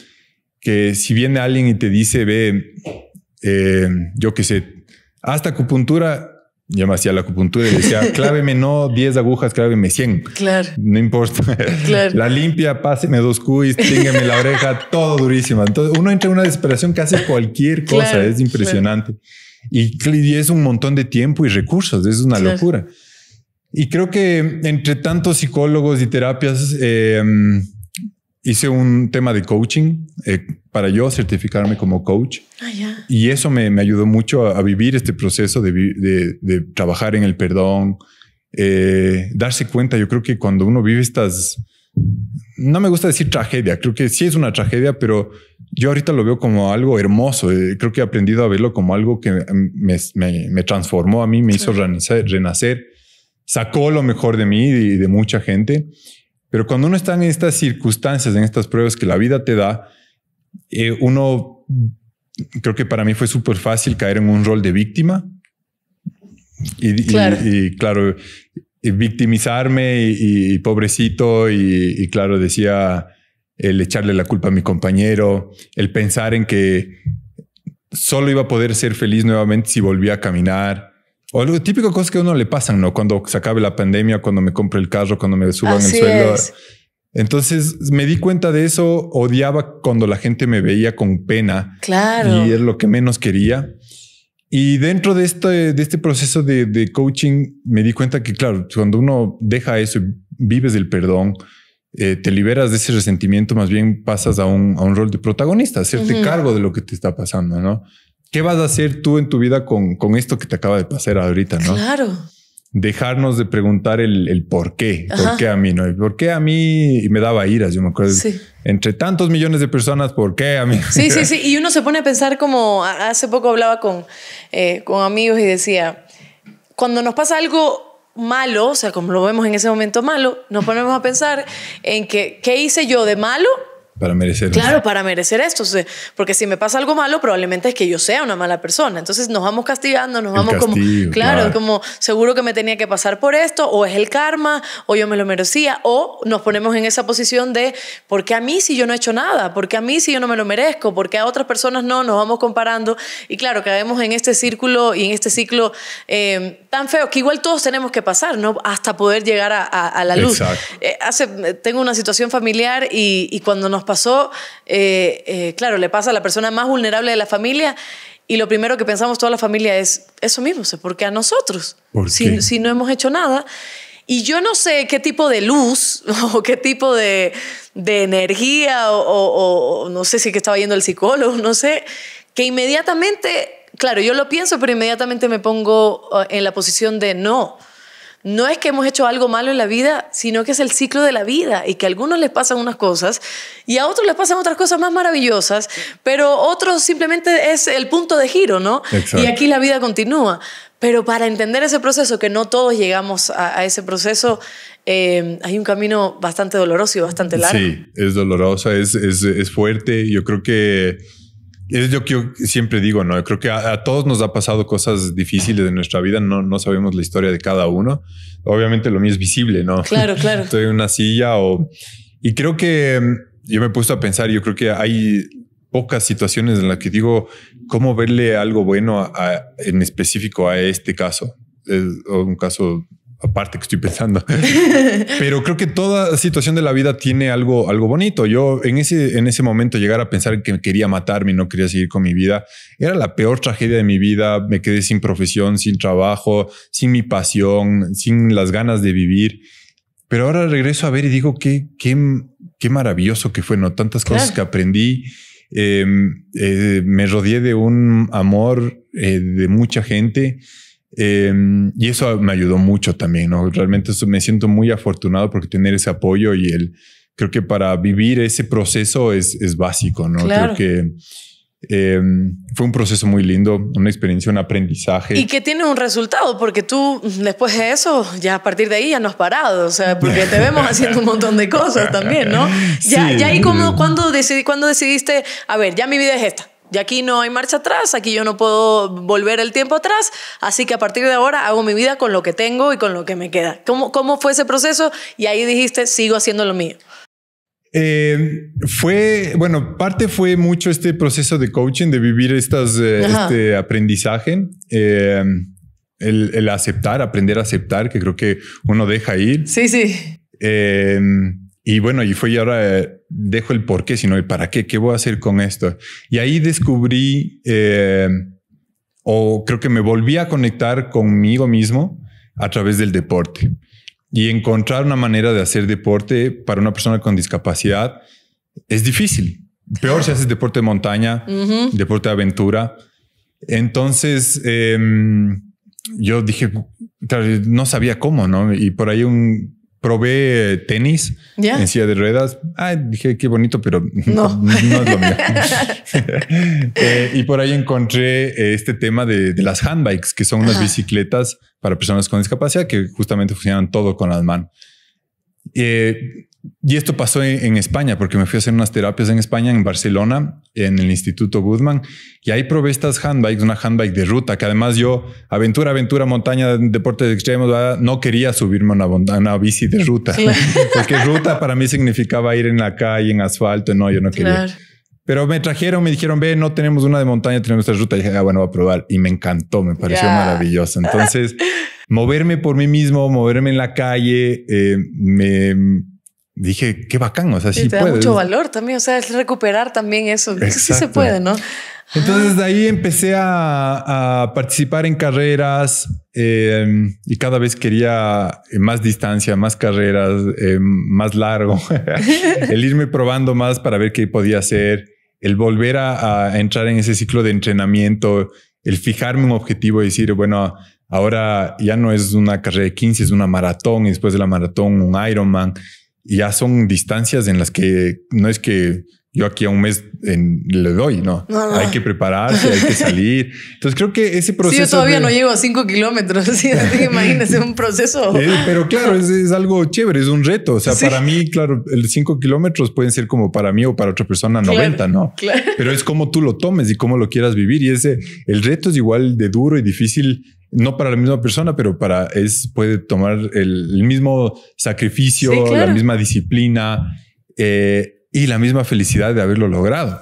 S2: que si viene alguien y te dice, ve, eh, yo qué sé, hasta acupuntura, yo me hacía la acupuntura y decía, cláveme no 10 agujas, cláveme 100. Claro. No importa. La limpia, páseme dos cuis, tíngame la oreja, todo durísimo. Entonces uno entra en una desesperación que hace cualquier cosa, es impresionante. Y, es un montón de tiempo y recursos, es una locura. Y creo que entre tantos psicólogos y terapias, eh, hice un tema de coaching eh, para yo certificarme como coach. Ah, y eso me, ayudó mucho a, vivir este proceso de, trabajar en el perdón, eh, darse cuenta. Yo creo que cuando uno vive estas, no me gusta decir tragedia, creo que sí es una tragedia, pero yo ahorita lo veo como algo hermoso. Eh, creo que he aprendido a verlo como algo que me, transformó a mí, me hizo renacer, sacó lo mejor de mí y de mucha gente. Pero cuando uno está en estas circunstancias, en estas pruebas que la vida te da, eh, uno, creo que para mí fue súper fácil caer en un rol de víctima. Y claro, y, claro victimizarme y, pobrecito y, claro, decía el echarle la culpa a mi compañero, el pensar en que solo iba a poder ser feliz nuevamente si volvía a caminar, o lo típico cosas que a uno le pasan, ¿no? Cuando se acabe la pandemia, cuando me compre el carro, cuando me suban en el suelo. Entonces me di cuenta de eso, odiaba cuando la gente me veía con pena.
S1: Claro.
S2: Y es lo que menos quería. Y dentro de este, de este proceso de, coaching me di cuenta que, claro, cuando uno deja eso, vives del perdón, eh, te liberas de ese resentimiento, más bien pasas a un, rol de protagonista, hacerte cargo de lo que te está pasando, ¿no? ¿qué vas a hacer tú en tu vida con, esto que te acaba de pasar ahorita? ¿no? Claro. Dejarnos de preguntar el, por qué, por qué a mí, ¿no? por qué a mí y me daba iras, yo me acuerdo. Entre tantos millones de personas, ¿por qué a mí? Sí, sí, sí.
S1: Y uno se pone a pensar como hace poco hablaba con, eh, con amigos y decía, cuando nos pasa algo malo, o sea, como lo vemos en ese momento malo, nos ponemos a pensar en que, qué hice yo de malo
S2: para merecer claro
S1: para merecer esto porque si me pasa algo malo probablemente es que yo sea una mala persona entonces nos vamos castigando nos vamos como claro, como seguro que me tenía que pasar por esto o es el karma o yo me lo merecía o nos ponemos en esa posición de ¿por qué a mí si yo no he hecho nada? ¿por qué a mí si yo no me lo merezco? ¿por qué a otras personas no? nos vamos comparando y claro caemos en este círculo y en este ciclo eh, tan feo que igual todos tenemos que pasar, ¿no? Hasta poder llegar a, la luz. Eh, hace, tengo una situación familiar y, cuando nos pasó, eh, eh, claro, le pasa a la persona más vulnerable de la familia y lo primero que pensamos toda la familia es eso mismo, ¿por qué a nosotros? si, si no hemos hecho nada. Y yo no sé qué tipo de luz o qué tipo de, de energía o, o, no sé si que estaba yendo el psicólogo, no sé, que inmediatamente claro, yo lo pienso, pero inmediatamente me pongo oh, en la posición de no. No es que hemos hecho algo malo en la vida, sino que es el ciclo de la vida y que a algunos les pasan unas cosas y a otros les pasan otras cosas más maravillosas, pero otros simplemente es el punto de giro, ¿no? Y aquí la vida continúa. Pero para entender ese proceso, que no todos llegamos a, ese proceso, em, hay un camino bastante doloroso y bastante largo. Sí,
S2: es doloroso, es, es, es fuerte. Yo creo que es lo que yo siempre digo, ¿no? creo que a, todos nos ha pasado cosas difíciles de nuestra vida, no, no sabemos la historia de cada uno. Obviamente lo mío es visible, ¿no? Claro, claro. Estoy en una silla o... Y creo que mm, yo me he puesto a pensar, yo creo que hay pocas situaciones en las que digo, ¿cómo verle algo bueno en específico a este caso? Es un caso aparte que estoy pensando. Pero creo que toda situación de la vida tiene algo, algo bonito. Yo en ese, en ese momento llegar a pensar que quería matarme y no quería seguir con mi vida, era la peor tragedia de mi vida. Me quedé sin profesión, sin trabajo, sin mi pasión, sin las ganas de vivir. Pero ahora regreso a ver y digo que qué, qué maravilloso que fue, ¿no? Tantas cosas que aprendí. Em, eh, me rodeé de un amor eh, de mucha gente Em, y eso me ayudó mucho también, ¿no? Realmente me siento muy afortunado porque tener ese apoyo y el, creo que para vivir ese proceso es, es básico, ¿no? Creo que em, fue un proceso muy lindo, una experiencia, un aprendizaje. Y
S1: que tiene un resultado, porque tú después de eso, ya a partir de ahí ya no has parado, o sea, porque te vemos haciendo un montón de cosas también, ¿no? Ya, ya ahí como cuando, cuando decidiste, a ver, ya mi vida es esta y aquí no hay marcha atrás, aquí yo no puedo volver el tiempo atrás, así que a partir de ahora hago mi vida con lo que tengo y con lo que me queda. ¿Cómo, cómo fue ese proceso? Y ahí dijiste, sigo haciendo lo mío.
S2: Eh, fue, bueno, parte fue mucho este proceso de coaching, de vivir estas, eh, este aprendizaje, eh, el, el, aceptar, aprender a aceptar, que creo que uno deja ir. Sí, sí. Y bueno, y fue y ahora eh, dejo el por qué, sino el para qué, qué voy a hacer con esto. Y ahí descubrí, eh, o creo que me volví a conectar conmigo mismo a través del deporte y encontrar una manera de hacer deporte para una persona con discapacidad es difícil. Peor si haces deporte de montaña, deporte de aventura. Entonces, em, yo dije, no sabía cómo, ¿no? Y por ahí un probé eh, tenis en silla de ruedas. dije qué bonito, pero no, es lo mío. Eh, y por ahí encontré eh, este tema de, las handbikes, que son unas bicicletas para personas con discapacidad que justamente funcionan todo con las manos. Y esto pasó en, España, porque me fui a hacer unas terapias en España, en Barcelona, en el Instituto Guzmán. y ahí probé estas handbikes, una handbike de ruta, que además yo, aventura, aventura, montaña, deportes de extremos, no quería subirme a una, bici de ruta, porque ruta para mí significaba ir en la calle, en asfalto, no, yo no quería. Pero me trajeron, me dijeron, ve, no tenemos una de montaña, tenemos esta ruta. Y dije, ah, bueno, voy a probar. Y me encantó, me pareció maravilloso. Entonces, moverme por mí mismo, moverme en la calle, eh, me dije, qué bacán, o sea, sí, te Da mucho valor
S1: también, o sea, es recuperar también eso, sí se puede, ¿no?
S2: Entonces de ahí empecé a, participar en carreras em, y cada vez quería eh, más distancia, más carreras, em, más largo, el irme probando más para ver qué podía hacer, el volver a, entrar en ese ciclo de entrenamiento, el fijarme un objetivo y decir, bueno, ahora ya no es una carrera de 15, es una maratón y después de la maratón un Ironman ya son distancias en las que no es que yo aquí a un mes en, le doy, no. Hay que prepararse, hay que salir. Entonces creo que ese proceso. Sí, yo todavía no
S1: llego a cinco kilómetros. Imagínese un proceso. Eh, pero
S2: claro, es, algo chévere, es un reto. O sea, para mí, claro, el cinco kilómetros pueden ser como para mí o para otra persona 90, ¿no? Pero es como tú lo tomes y cómo lo quieras vivir. Y ese, el reto es igual de duro y difícil no para la misma persona, pero para es puede tomar el, mismo sacrificio, la misma disciplina eh, y la misma felicidad de haberlo logrado.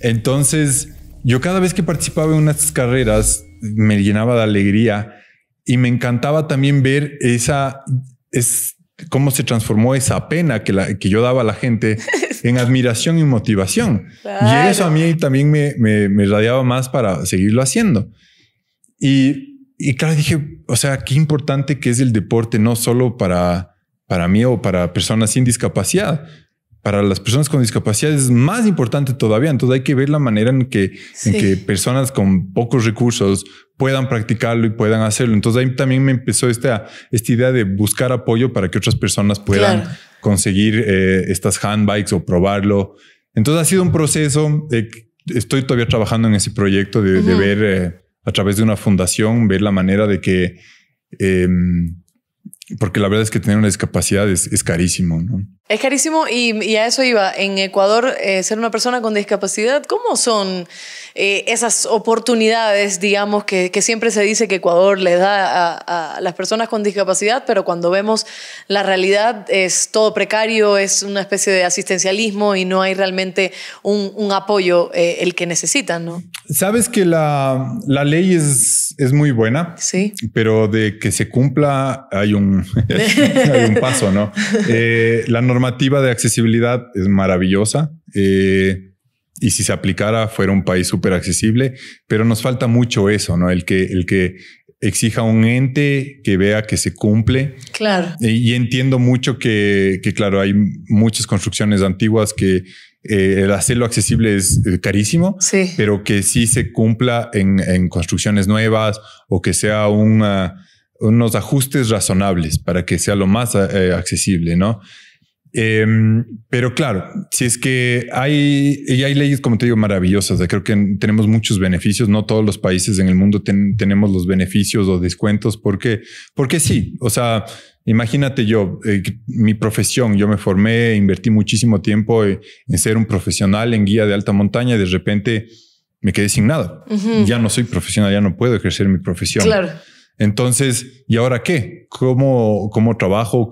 S2: Entonces, yo cada vez que participaba en unas carreras me llenaba de alegría y me encantaba también ver esa es cómo se transformó esa pena que, la, que yo daba a la gente en admiración y motivación. Y eso a mí también me, me, radiaba más para seguirlo haciendo. Y y claro, dije, o sea, qué importante que es el deporte, no solo para, para mí o para personas sin discapacidad. Para las personas con discapacidad es más importante todavía. Entonces hay que ver la manera en que, en que personas con pocos recursos puedan practicarlo y puedan hacerlo. Entonces ahí también me empezó esta, esta idea de buscar apoyo para que otras personas puedan conseguir eh, estas handbikes o probarlo. Entonces ha sido un proceso. Eh, estoy todavía trabajando en ese proyecto de, de ver eh, a través de una fundación ver la manera de que em, porque la verdad es que tener una discapacidad es, carísimo, ¿no?
S1: Es carísimo y, a eso iba. En Ecuador, eh, ser una persona con discapacidad, ¿cómo son eh, esas oportunidades, digamos, que, siempre se dice que Ecuador le da a, las personas con discapacidad, pero cuando vemos la realidad es todo precario, es una especie de asistencialismo y no hay realmente un, apoyo eh, el que necesitan, ¿no?
S2: Sabes que la, la ley es, es muy buena, sí. pero de que se cumpla hay un hay un paso, ¿no? Eh, la normativa de accesibilidad es maravillosa. Eh, y si se aplicara fuera un país súper accesible, pero nos falta mucho eso, ¿no? El que, el que exija un ente que vea que se cumple. Claro. Eh, y entiendo mucho que, claro, hay muchas construcciones antiguas que el hacerlo accesible es carísimo, pero que sí se cumpla en, en construcciones nuevas o que sea una unos ajustes razonables para que sea lo más eh, accesible, ¿no? Eh, pero claro, si es que hay, y hay leyes, como te digo, maravillosas, creo que tenemos muchos beneficios, no todos los países en el mundo tenemos los beneficios o descuentos, porque, porque sí, o sea, imagínate yo, eh, mi profesión, yo me formé, invertí muchísimo tiempo en, ser un profesional en guía de alta montaña y de repente me quedé sin nada, ya no soy profesional, ya no puedo ejercer mi profesión. Claro. Entonces, ¿y ahora qué? ¿Cómo, trabajo?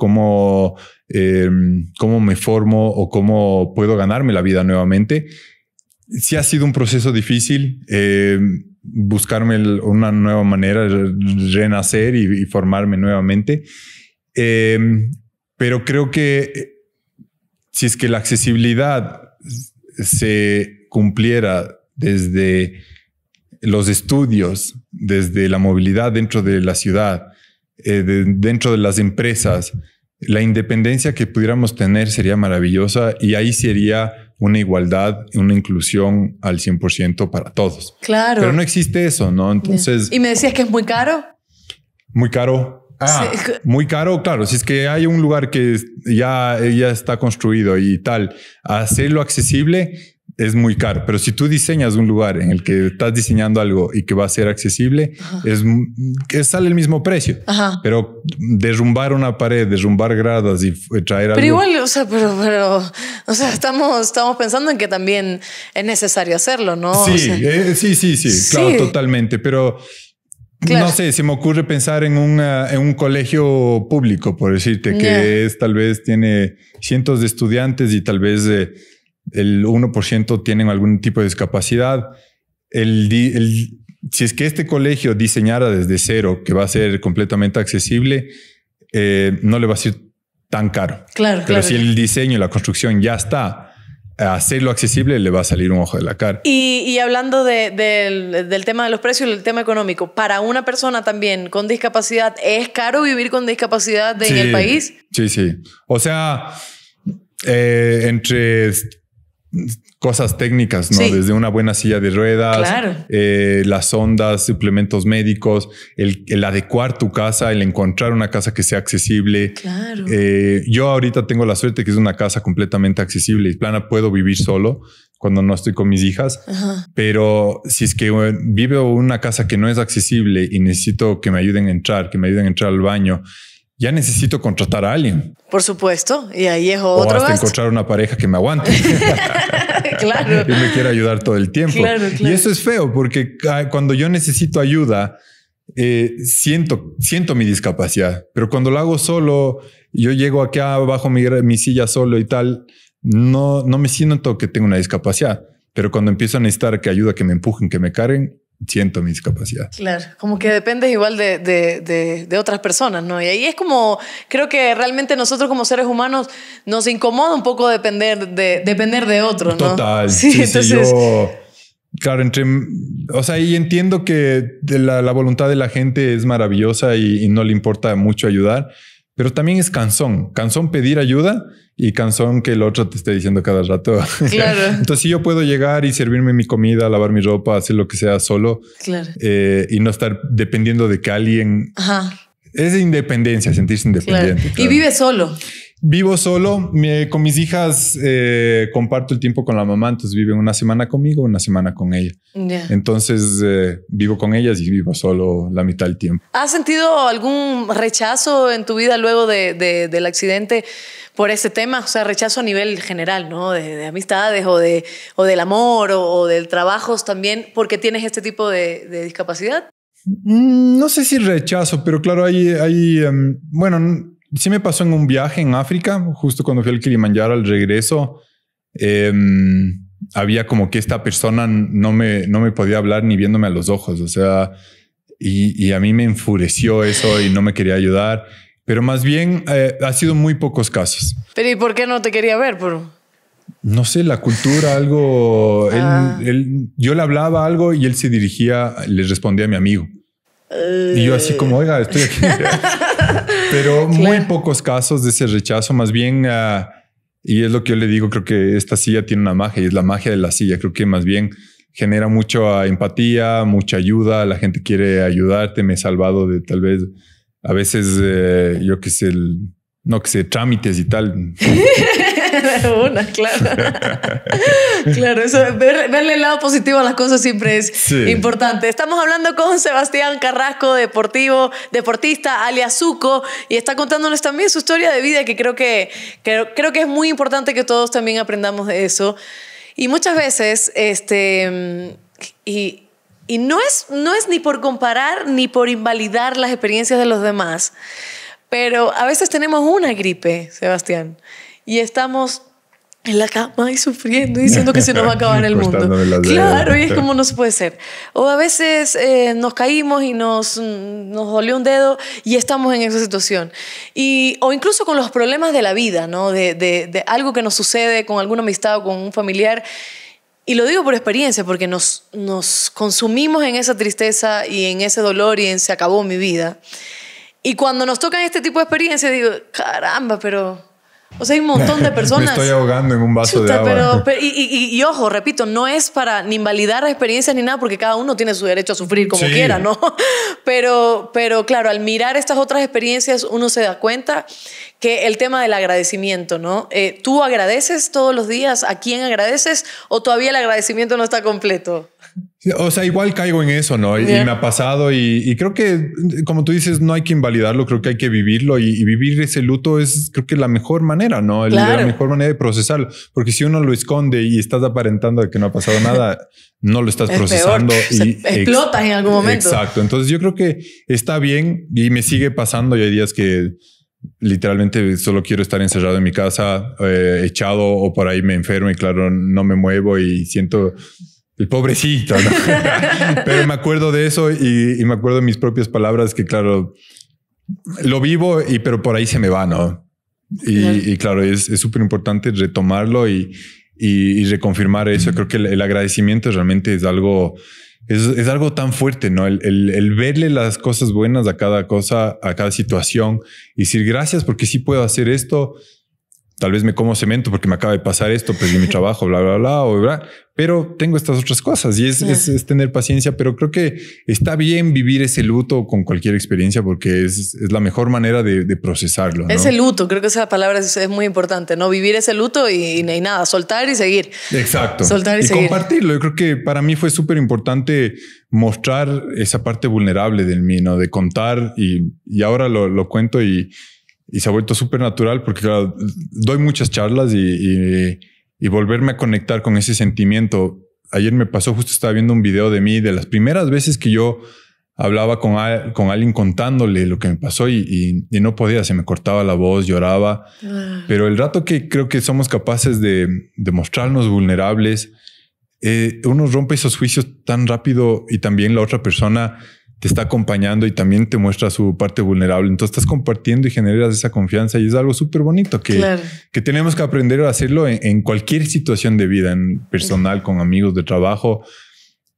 S2: Em, ¿Cómo, me formo? ¿O cómo puedo ganarme la vida nuevamente? Sí ha sido un proceso difícil em, buscarme una nueva manera, renacer y, formarme nuevamente. Em, pero creo que eh, si es que la accesibilidad se cumpliera desde los estudios desde la movilidad dentro de la ciudad, eh, dentro de las empresas, la independencia que pudiéramos tener sería maravillosa y ahí sería una igualdad, una inclusión al 100% para todos.
S1: Claro. Pero no
S2: existe eso, ¿no? Entonces...
S1: ¿Y me decías que es muy caro?
S2: Muy caro. Ah, muy caro, claro. Si es que hay un lugar que ya, ya está construido y tal, hacerlo accesible es muy caro, pero si tú diseñas un lugar en el que estás diseñando algo y que va a ser accesible, es, que sale el mismo precio. Pero derrumbar una pared, derrumbar gradas y traer pero algo. Pero igual,
S1: o sea, pero, pero, o sea, estamos, estamos pensando en que también es necesario hacerlo, ¿no? Sí,
S2: eh, sí, sí, sí, claro, totalmente. Pero No sé, se me ocurre pensar en, en un colegio público, por decirte, que es tal vez tiene cientos de estudiantes y tal vez eh, el 1% tienen algún tipo de discapacidad. El, si es que este colegio diseñara desde cero, que va a ser completamente accesible, eh, no le va a ser tan caro. Claro. Pero si el diseño y la construcción ya está, hacerlo accesible le va a salir un ojo de la cara.
S1: Y, y hablando del, del, tema de los precios el tema económico, para una persona también con discapacidad, ¿es caro vivir con discapacidad en el país?
S2: Sí, sí. O sea, eh, entre cosas técnicas, ¿no? Desde una buena silla de ruedas, eh, las ondas, suplementos médicos, el, adecuar tu casa, el encontrar una casa que sea accesible. Eh, yo ahorita tengo la suerte que es una casa completamente accesible y plana puedo vivir solo cuando no estoy con mis hijas, pero si es que eh, vivo una casa que no es accesible y necesito que me ayuden a entrar, que me ayuden a entrar al baño, ya necesito contratar a alguien.
S1: Por supuesto, y ahí es otro. encontrar
S2: una pareja que me aguante.
S1: claro.
S2: Y me quiera ayudar todo el tiempo. Y eso es feo porque cuando yo necesito ayuda, eh, siento, siento mi discapacidad, pero cuando lo hago solo, yo llego aquí abajo mi, silla solo y tal, no, no me siento que tengo una discapacidad. Pero cuando empiezo a necesitar que ayuda, que me empujen, que me carguen, siento mis capacidades.
S1: Claro, como que dependes igual de, de, de, de, otras personas, ¿no? Y ahí es como, creo que realmente nosotros como seres humanos nos incomoda un poco depender de, depender de otros, ¿no? Total. Sí, entonces...
S2: claro, entre, o sea, y entiendo que la, la, voluntad de la gente es maravillosa y no le importa mucho ayudar, pero también es cansón, cansón pedir ayuda y cansón que el otro te esté diciendo cada rato. Claro. Entonces, si yo puedo llegar y servirme mi comida, lavar mi ropa, hacer lo que sea solo eh, y no estar dependiendo de que alguien Es de independencia, sentirse independiente. Y vive solo. Vivo solo, con mis hijas eh, comparto el tiempo con la mamá, entonces viven una semana conmigo, una semana con ella. Entonces eh, vivo con ellas y vivo solo la mitad del tiempo.
S1: ¿Has sentido algún rechazo en tu vida luego del accidente por ese tema? O sea, rechazo a nivel general, ¿no? De, amistades o, de, del amor o, del trabajo también, porque tienes este tipo de discapacidad.
S2: Mm, no sé si rechazo, pero claro, hay, hay em, bueno Sí me pasó en un viaje en África, justo cuando fui al Kilimanjaro al regreso. Em, había como que esta persona no me, no me podía hablar ni viéndome a los ojos, o sea, y, a mí me enfureció eso y no me quería ayudar, pero más bien eh, ha sido muy pocos casos.
S1: Pero ¿y por qué no te quería ver?
S2: No sé, la cultura, algo, ah. yo le hablaba algo y él se dirigía, le respondía a mi amigo. Y yo así como, oiga, estoy aquí. Pero muy pocos casos de ese rechazo, más bien, ah, y es lo que yo le digo, creo que esta silla tiene una magia y es la magia de la silla, creo que más bien genera mucha empatía, mucha ayuda, la gente quiere ayudarte, me he salvado de tal vez a veces, eh, yo que sé, no que sé, trámites y tal.
S1: una, claro. claro, eso, verle el lado positivo a las cosas siempre es importante. Estamos hablando con Sebastián Carrasco, deportivo, deportista, alias y está contándonos también su historia de vida, que creo que, creo que es muy importante que todos también aprendamos de eso. Y muchas veces, este, y, no, es, no es ni por comparar ni por invalidar las experiencias de los demás, pero a veces tenemos una gripe, Sebastián y estamos en la cama y sufriendo, diciendo que se nos va a acabar el mundo. Claro, y es como no se puede ser. O a veces eh, nos caímos y nos, mm, nos dolió un dedo y estamos en esa situación. Y, o incluso con los problemas de la vida, ¿no? De, de, de algo que nos sucede con alguna amistad o con un familiar. Y lo digo por experiencia, porque nos, nos consumimos en esa tristeza y en ese dolor y en se acabó mi vida. Y cuando nos tocan este tipo de experiencias, digo, caramba, pero o sea, hay un montón de personas. estoy ahogando en un vaso de agua. y, ojo, repito, no es para ni invalidar experiencias ni nada, porque cada uno tiene su derecho a sufrir como quiera, ¿no? Pero, pero claro, al mirar estas otras experiencias, uno se da cuenta que el tema del agradecimiento, ¿no? Eh, ¿Tú agradeces todos los días? ¿A quién agradeces? ¿O todavía el agradecimiento no está completo?
S2: O sea, igual caigo en eso, ¿no? Y, me ha pasado y, creo que, como tú dices, no hay que invalidarlo, creo que hay que vivirlo y, vivir ese luto es, creo que la mejor manera, ¿no? La mejor manera de procesarlo, porque si uno lo esconde y estás aparentando de que no ha pasado nada, no lo estás procesando y explotas
S1: en algún momento. Exacto,
S2: entonces yo creo que está bien y me sigue pasando y hay días que literalmente solo quiero estar encerrado en mi casa, eh, echado o por ahí me enfermo y claro, no me muevo y siento el pobrecito, pero me acuerdo de eso y, me acuerdo de mis propias palabras que, claro, lo vivo y pero por ahí se me va, ¿no? Y, claro, es súper importante retomarlo y, y, reconfirmar eso. Creo que el, agradecimiento realmente es algo... Es, algo tan fuerte, ¿no? El, el, verle las cosas buenas a cada cosa, a cada situación y decir gracias porque sí puedo hacer esto, tal vez me como cemento porque me acaba de pasar esto, perdí mi trabajo, bla, bla, bla, o bla, pero tengo estas otras cosas y es, es, tener paciencia, pero creo que está bien vivir ese luto con cualquier experiencia porque es, es la mejor manera de, procesarlo. Ese
S1: luto, creo que esa palabra es, muy importante, ¿no? Vivir ese luto y, nada, soltar y seguir.
S2: Exacto. Soltar y, compartirlo. Yo creo que para mí fue súper importante mostrar esa parte vulnerable del mí, De contar y, y ahora lo, lo cuento y y se ha vuelto súper natural porque doy muchas charlas y, volverme a conectar con ese sentimiento. Ayer me pasó, justo estaba viendo un video de mí, de las primeras veces que yo hablaba con, alguien contándole lo que me pasó y, no podía, se me cortaba la voz, lloraba. Ah. Pero el rato que creo que somos capaces de, mostrarnos vulnerables, eh, uno rompe esos juicios tan rápido y también la otra persona te está acompañando y también te muestra su parte vulnerable. Entonces estás compartiendo y generas esa confianza y es algo súper bonito que, que tenemos que aprender a hacerlo en, cualquier situación de vida, en personal, con amigos, de trabajo,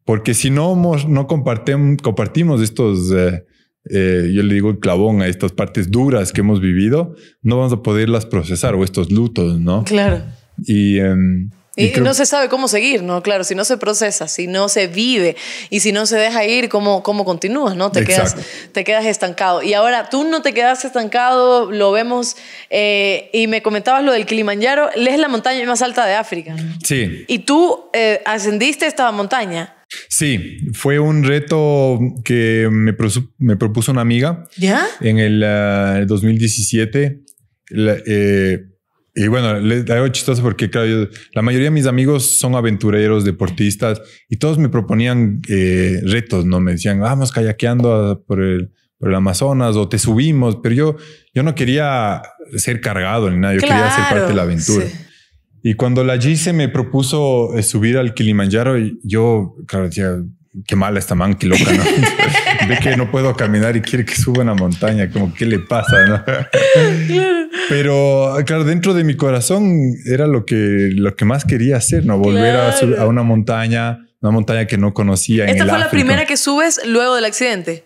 S2: porque si no, no compartimos estos... Eh, eh, yo le digo el clavón a estas partes duras que hemos vivido, no vamos a poderlas procesar o estos lutos, ¿no? Claro. Y, em, y, no se
S1: sabe cómo seguir, ¿no? Claro, si no se procesa, si no se vive y si no se deja ir, ¿cómo, cómo continúas, no? Te quedas, te quedas estancado. Y ahora, tú no te quedas estancado, lo vemos, eh, y me comentabas lo del Kilimanjaro, es la montaña más alta de África. Sí. Y tú eh, ascendiste esta montaña.
S2: Sí, fue un reto que me, propuso una amiga. ¿Ya? En el 2017. Ah, y bueno, le hago chistoso porque claro, la mayoría de mis amigos son aventureros, deportistas, y todos me proponían eh, retos, ¿no? Me decían, vamos kayakeando ah, por, el, por el Amazonas o te subimos, pero yo, yo no quería ser cargado ni nada, yo quería ser parte de la aventura. Y cuando la G se me propuso eh, subir al Kilimanjaro, yo, claro, decía, qué mala esta manqui loca, ¿no? Ve que no puedo caminar y quiere que suba una montaña, como qué le pasa, Pero claro, dentro de mi corazón era lo que, lo que más quería hacer, ¿no? Volver a, a, una montaña, una montaña que no conocía. ¿Esta fue la primera
S1: que subes luego del accidente?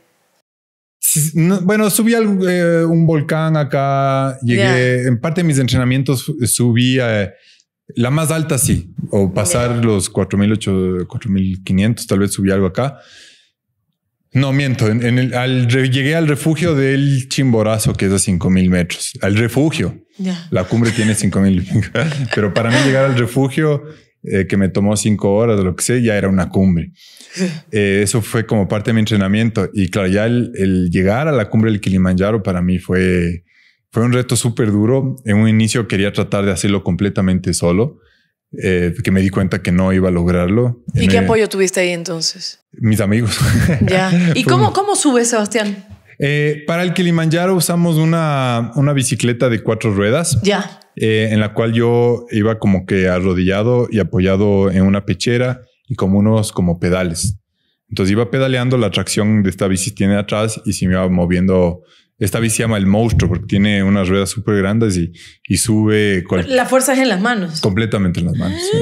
S2: bueno, subí a eh, un volcán acá, llegué, en parte de mis entrenamientos eh, subí... a... Eh, la más alta sí, o pasar los 4.800, 4.500, tal vez subí algo acá. No, miento, al, llegué al refugio del Chimborazo, que es a 5.000 metros, al refugio. La cumbre tiene 5.000, pero para mí llegar al refugio, eh, que me tomó cinco horas, lo que sé, ya era una cumbre. Eh, eso fue como parte de mi entrenamiento. Y claro, ya el, el, llegar a la cumbre del Kilimanjaro para mí fue fue un reto súper duro. En un inicio quería tratar de hacerlo completamente solo, eh, que me di cuenta que no iba a lograrlo. ¿Y qué apoyo
S1: tuviste ahí entonces?
S2: Mis amigos.
S1: Ya. ¿Y cómo, cómo subes, Sebastián?
S2: Eh, para el Kilimanjaro usamos una, una bicicleta de cuatro ruedas. Ya. Eh, en la cual yo iba como que arrodillado y apoyado en una pechera y como unos como pedales. Entonces iba pedaleando, la tracción de esta bici tiene atrás y se me iba moviendo esta bici se llama el monstruo porque tiene unas ruedas súper grandes y, y sube.
S1: La fuerza es en las manos.
S2: Completamente en las manos. Ah.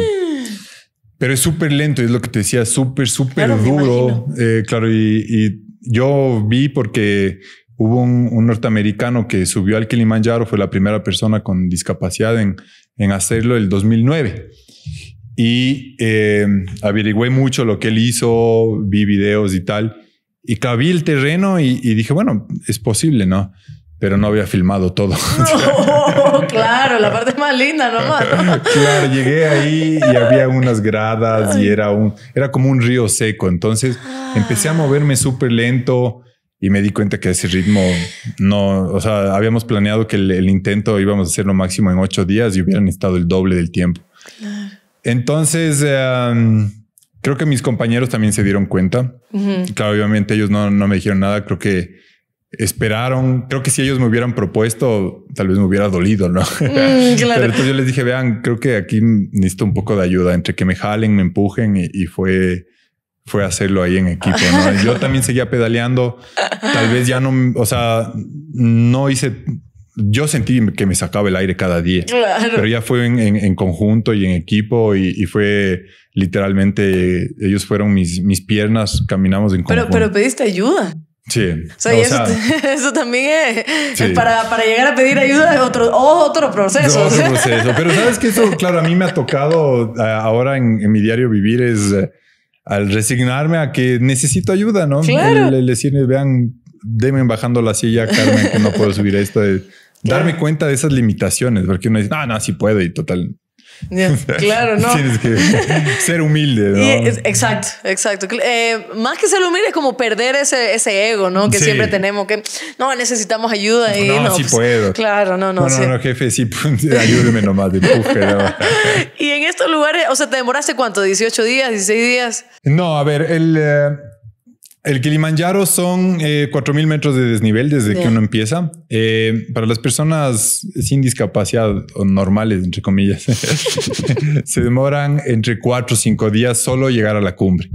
S2: Pero es súper lento, es lo que te decía, súper, súper duro. Eh, claro, y, yo vi porque hubo un, norteamericano que subió al Kilimanjaro, fue la primera persona con discapacidad en, en hacerlo el 2009 y eh, averigüé mucho lo que él hizo, vi videos y tal. Y cabí el terreno y, dije, bueno, es posible, ¿no? pero no había filmado todo.
S1: claro, la parte más linda
S2: ¿no? Claro, llegué ahí y había unas gradas y era un era como un río seco, entonces empecé a moverme súper lento y me di cuenta que ese ritmo no, o sea, habíamos planeado que el, intento íbamos a hacer lo máximo en ocho días y hubieran estado el doble del tiempo. Entonces em, Creo que mis compañeros también se dieron cuenta. Claro, obviamente ellos no, me dijeron nada. Creo que esperaron. Creo que si ellos me hubieran propuesto, tal vez me hubiera dolido, ¿no? Mm, Pero entonces yo les dije, vean, creo que aquí necesito un poco de ayuda entre que me jalen, me empujen y, fue fue hacerlo ahí en equipo. Yo también seguía pedaleando. Tal vez ya no, o sea, no hice yo sentí que me sacaba el aire cada día, pero ya fue en, conjunto y en equipo y, fue literalmente, ellos fueron mis, mis piernas, caminamos en conjunto. Pero,
S1: pediste ayuda.
S2: Sí. eso,
S1: también es, para, llegar a pedir ayuda de otro, otro proceso. Otro proceso.
S2: Pero sabes que eso, claro, a mí me ha tocado eh, ahora en, mi diario vivir es eh, al resignarme a que necesito ayuda, ¿no? Claro. vean, deme bajando la silla, Carmen, que no puedo subir esto. Darme cuenta de esas limitaciones, porque uno dice, no, no, sí puedo y total. claro, no. Tienes que ser humilde, ¿no?
S1: exacto, exacto. Eh, más que ser humilde es como perder ese, ese ego, ¿no? Que siempre tenemos, que no, necesitamos ayuda y no. sí pues, puedo. Claro, no, no. No, no,
S2: jefe, sí, pues, ayúdeme nomás,
S1: y en estos lugares, o sea, ¿te demoraste cuánto? ¿18 días, 16 días?
S2: No, a ver, el. Eh, el Kilimanjaro son eh, cuatro 4.000 metros de desnivel desde que uno empieza. Eh, para las personas sin discapacidad o normales, entre comillas, se demoran entre 4 o 5 días solo llegar a la cumbre.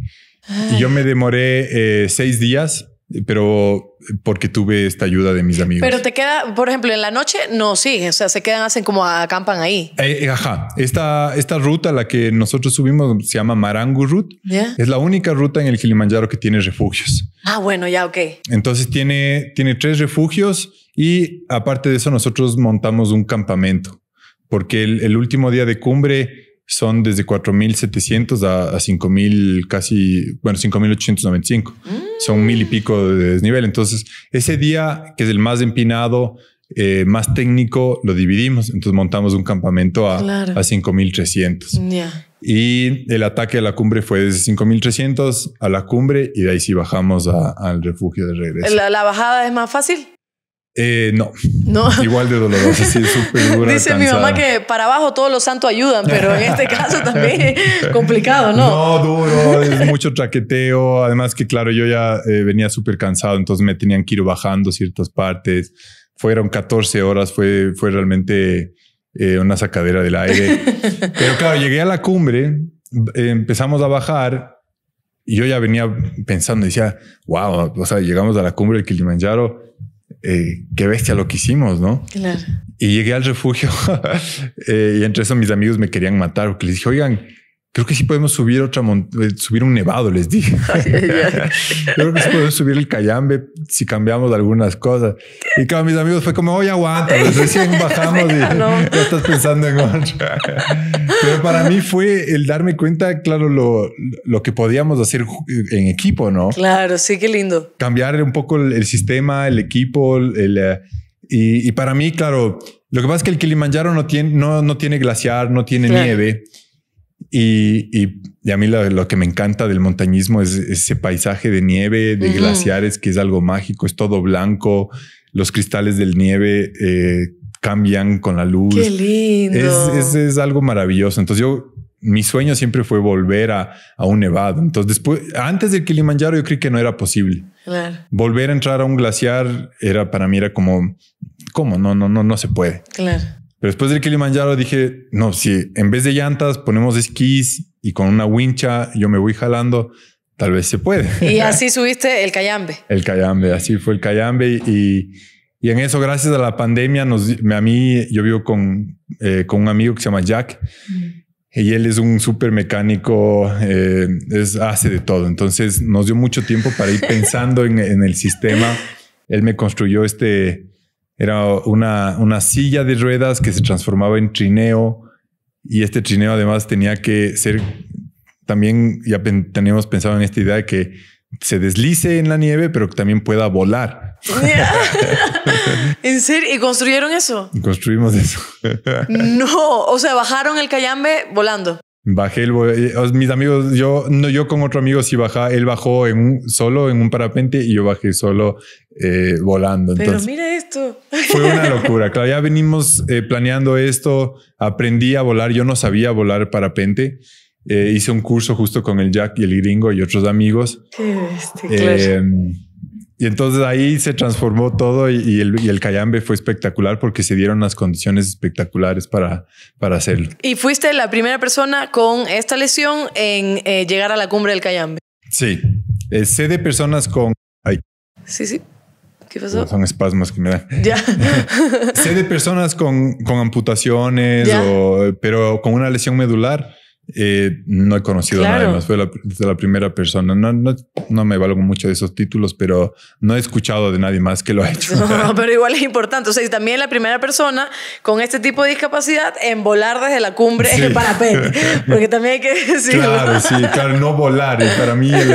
S2: Y yo me demoré 6 eh, días pero eh, porque tuve esta ayuda de mis amigos. Pero
S1: te queda, por ejemplo, en la noche no sí, o sea, se quedan, hacen como acampan ahí.
S2: Eh, ajá, esta, esta ruta, la que nosotros subimos, se llama Marangu Route. Es la única ruta en el Kilimanjaro que tiene refugios.
S1: Ah, bueno, ya, ok.
S2: Entonces tiene, tiene tres refugios y aparte de eso, nosotros montamos un campamento, porque el último día de cumbre son desde 4.700 a, 5.000 casi, bueno, 5.895. Mm. Son mil y pico de desnivel. Entonces, ese día que es el más empinado, eh, más técnico, lo dividimos. Entonces montamos un campamento a, 5.300. Y el ataque a la cumbre fue desde 5.300 a la cumbre y de ahí sí bajamos al refugio de regreso.
S1: ¿La, bajada es más fácil? Eh, no.
S2: Igual de doloroso. sí, Dice mi mamá
S1: que para abajo todos los santos ayudan, pero en este caso también complicado, ¿no?
S2: No, duro, mucho traqueteo. Además que, claro, yo ya eh, venía súper cansado, entonces me tenían que ir bajando ciertas partes. Fueron 14 horas, fue, fue realmente eh, una sacadera del aire. pero claro, llegué a la cumbre, empezamos a bajar y yo ya venía pensando, decía, wow, o sea, llegamos a la cumbre del Kilimanjaro eh, qué bestia lo que hicimos, ¿no? Claro. Y llegué al refugio eh, y entre eso mis amigos me querían matar porque les dije, oigan, Creo que sí podemos subir otra eh, subir un nevado, les dije. Creo que sí podemos subir el cayambe si cambiamos algunas cosas. Y claro, mis amigos fue como, oye, aguanta, recién bajamos y ah, ya estás pensando en otra. Pero para mí fue el darme cuenta, claro, lo, lo que podíamos hacer en equipo, ¿no? Claro, sí, qué lindo. Cambiar un poco el, sistema, el equipo, el, eh, y, para mí, claro, lo que pasa es que el Kilimanjaro no tiene, no, no tiene glaciar, no tiene nieve. Y, a mí lo, que me encanta del montañismo es ese paisaje de nieve, de glaciares, que es algo mágico, es todo blanco, los cristales del nieve eh, cambian con la luz. Qué lindo. Es, algo maravilloso. Entonces yo, mi sueño siempre fue volver a, un nevado. Entonces después, antes del Kilimanjaro yo creí que no era posible. Volver a entrar a un glaciar era para mí era como, ¿cómo? No, no, no, no se puede. Claro. Pero después del Kilimanjaro dije, no, si en vez de llantas ponemos esquís y con una wincha yo me voy jalando, tal vez se puede. Y
S1: así subiste el Cayambe.
S2: el Cayambe, así fue el Cayambe y, en eso, gracias a la pandemia, nos, a mí yo vivo con, eh, con un amigo que se llama Jack mm. y él es un súper mecánico, eh, es, hace de todo. Entonces nos dio mucho tiempo para ir pensando en el sistema. Él me construyó este era una, una silla de ruedas que se transformaba en trineo y este trineo además tenía que ser también ya teníamos pensado en esta idea de que se deslice en la nieve, pero que también pueda volar.
S1: ¿En serio? ¿Y construyeron eso?
S2: Construimos eso.
S1: no, o sea, bajaron el cayambe volando.
S2: Bajé el eh, mis amigos, yo no yo con otro amigo sí bajaba, él bajó en solo en un parapente y yo bajé solo eh, volando. Pero Entonces,
S1: mira esto. Fue una locura.
S2: Claro, ya venimos eh, planeando esto, aprendí a volar, yo no sabía volar parapente. hice un curso justo con el Jack y el gringo y otros amigos. Qué y entonces ahí se transformó todo y, el, y, el, Cayambe fue espectacular porque se dieron las condiciones espectaculares para, para hacerlo.
S1: Y fuiste la primera persona con esta lesión en eh, llegar a la cumbre del Cayambe.
S2: Sí, eh, sé de personas con... Ay. Sí, sí. ¿Qué pasó? Son espasmos que me dan. Ya. sé de personas con, con amputaciones, o, pero con una lesión medular eh, no he conocido a nadie más, fue la, primera persona. No, me valgo mucho de esos títulos, pero no he escuchado de nadie más que lo ha hecho.
S1: pero igual es importante. O sea, y también la primera persona con este tipo de discapacidad en volar desde la cumbre en el parapente. Porque también hay que decir Claro, sí,
S2: claro, no volar. Eh, para mí el,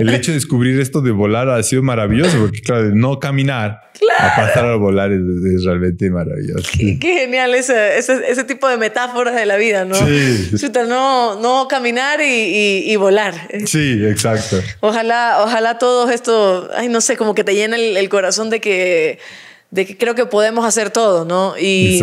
S2: el hecho de descubrir esto de volar ha sido maravilloso, porque claro, no caminar Claro. A volar es realmente maravilloso. Qué,
S1: genial ese, ese, tipo de metáforas de la vida, ¿no? Sí. no, caminar y, volar.
S2: Sí, exacto.
S1: Ojalá, ojalá todos esto, ay, no sé, como que te llena el corazón de que de que creo que podemos hacer todo, ¿no? Y,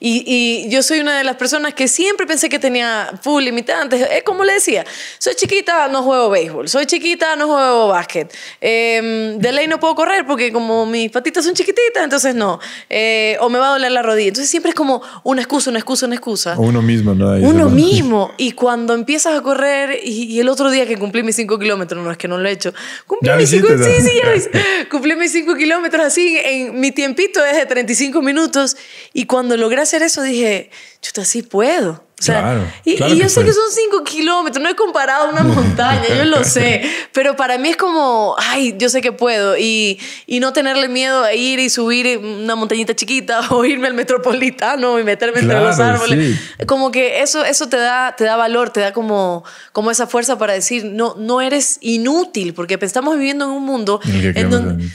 S1: y, y, yo soy una de las personas que siempre pensé que tenía full limitantes. Es eh, como le decía, soy chiquita, no juego béisbol, soy chiquita, no juego básquet. Em, de ley no puedo correr porque como mis patitas son chiquititas, entonces no. Eh, o me va a doler la rodilla. Entonces siempre es como una excusa, una excusa, una excusa.
S2: uno mismo, ¿no? uno
S1: mismo. Y cuando empiezas a correr y, el otro día que cumplí mis 5 kilómetros, no es que no lo he hecho,
S2: cumplí, mis 5, sí,
S1: sí, cumplí mis kilómetros así en mi tiempo tiempito es de 35 minutos y cuando logré hacer eso dije, chuta, sí puedo. sea, y, yo sé que son 5 kilómetros, no he comparado una montaña, yo lo sé, pero para mí es como, ay, yo sé que puedo y, y, no tenerle miedo a ir y subir una montañita chiquita o irme al metropolitano y meterme entre los árboles. Como que eso, eso te, da, te da valor, te da como, como esa fuerza para decir, no, no eres inútil, porque estamos viviendo en un mundo en donde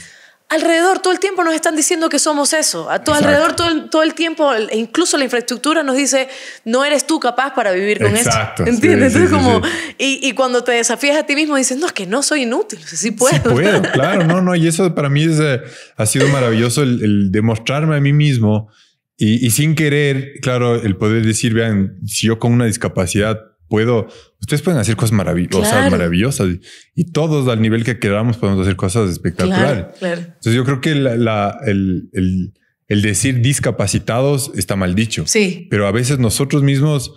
S1: alrededor todo el tiempo nos están diciendo que somos eso. A todo alrededor todo, el tiempo, e incluso la infraestructura nos dice, no eres tú capaz para vivir con Exacto, ¿Entiendes? como, Y, y, cuando te desafías a ti mismo dices, no, es que no soy inútil, sí puedo. Sí puedo, claro,
S2: no, no. Y eso para mí eh, ha sido maravilloso el, demostrarme a mí mismo y, y sin querer, claro, el poder decir, vean, si yo con una discapacidad puedo, ustedes pueden hacer cosas maravillosas, maravillosas y todos al nivel que queramos podemos hacer cosas espectaculares. Entonces yo creo que la, el, el, el, decir discapacitados está mal dicho. Sí. Pero a veces nosotros mismos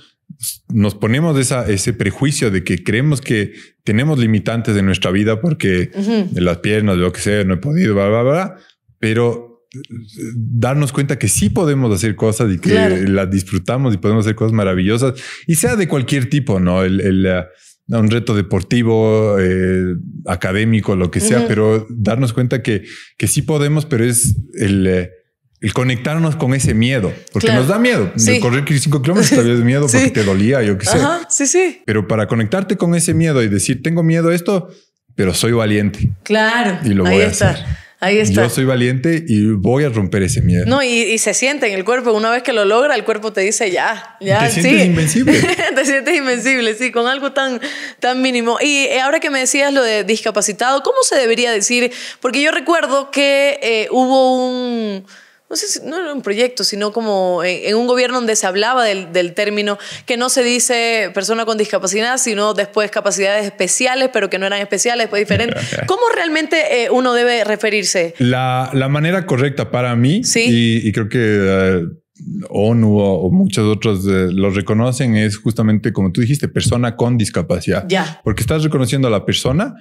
S2: nos ponemos esa, ese prejuicio de que creemos que tenemos limitantes en nuestra vida porque de las piernas, de lo que sea, no he podido, bla, bla, bla. Pero darnos cuenta que sí podemos hacer cosas y que las disfrutamos y podemos hacer cosas maravillosas y sea de cualquier tipo, ¿no? El, eh, un reto deportivo, eh, académico, lo que sea, pero darnos cuenta que, que sí podemos, pero es el, eh, conectarnos con ese miedo, porque nos da miedo. De correr 5 kilómetros todavía es miedo porque te dolía, yo qué sé. sí, Pero para conectarte con ese miedo y decir, tengo miedo a esto, pero soy valiente.
S1: Claro. Y lo voy a hacer. Ahí Yo soy
S2: valiente y voy a romper ese miedo. No,
S1: y, se siente en el cuerpo. Una vez que lo logra, el cuerpo te dice ya, ya. Te sientes invencible. te sientes invencible, sí, con algo tan, tan mínimo. Y eh, ahora que me decías lo de discapacitado, ¿cómo se debería decir? Porque yo recuerdo que eh, hubo un no sé no era un proyecto, sino como en, un gobierno donde se hablaba del, término que no se dice persona con discapacidad, sino después capacidades especiales, pero que no eran especiales, pues diferentes. ¿Cómo realmente eh, uno debe referirse?
S2: La, manera correcta para mí, ¿Sí? y, creo que... Eh, ONU o, muchos otros eh, lo reconocen es justamente como tú dijiste, persona con discapacidad. Porque estás reconociendo a la persona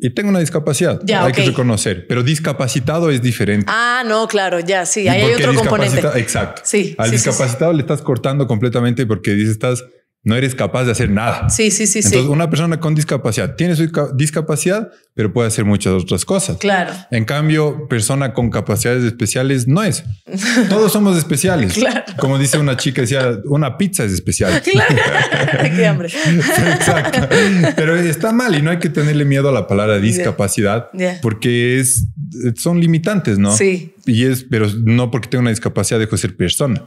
S2: y tengo una discapacidad. Ya, hay que reconocer. Pero discapacitado es diferente.
S1: Ah, no, claro, ya, sí. Ahí hay otro componente. Exacto. Sí. Al discapacitado
S2: le estás cortando completamente porque dices, estás no eres capaz de hacer nada. Sí, sí, sí. Entonces, sí. una persona con discapacidad tiene su discapacidad, pero puede hacer muchas otras cosas. Claro. En cambio, persona con capacidades especiales no es. Todos somos especiales. claro. Como dice una chica, decía, una pizza es especial. Claro.
S1: Qué hambre. Exacto.
S2: Pero está mal y no hay que tenerle miedo a la palabra discapacidad porque es, son limitantes, ¿no? Sí y es, pero no porque tengo una discapacidad dejo de ser persona.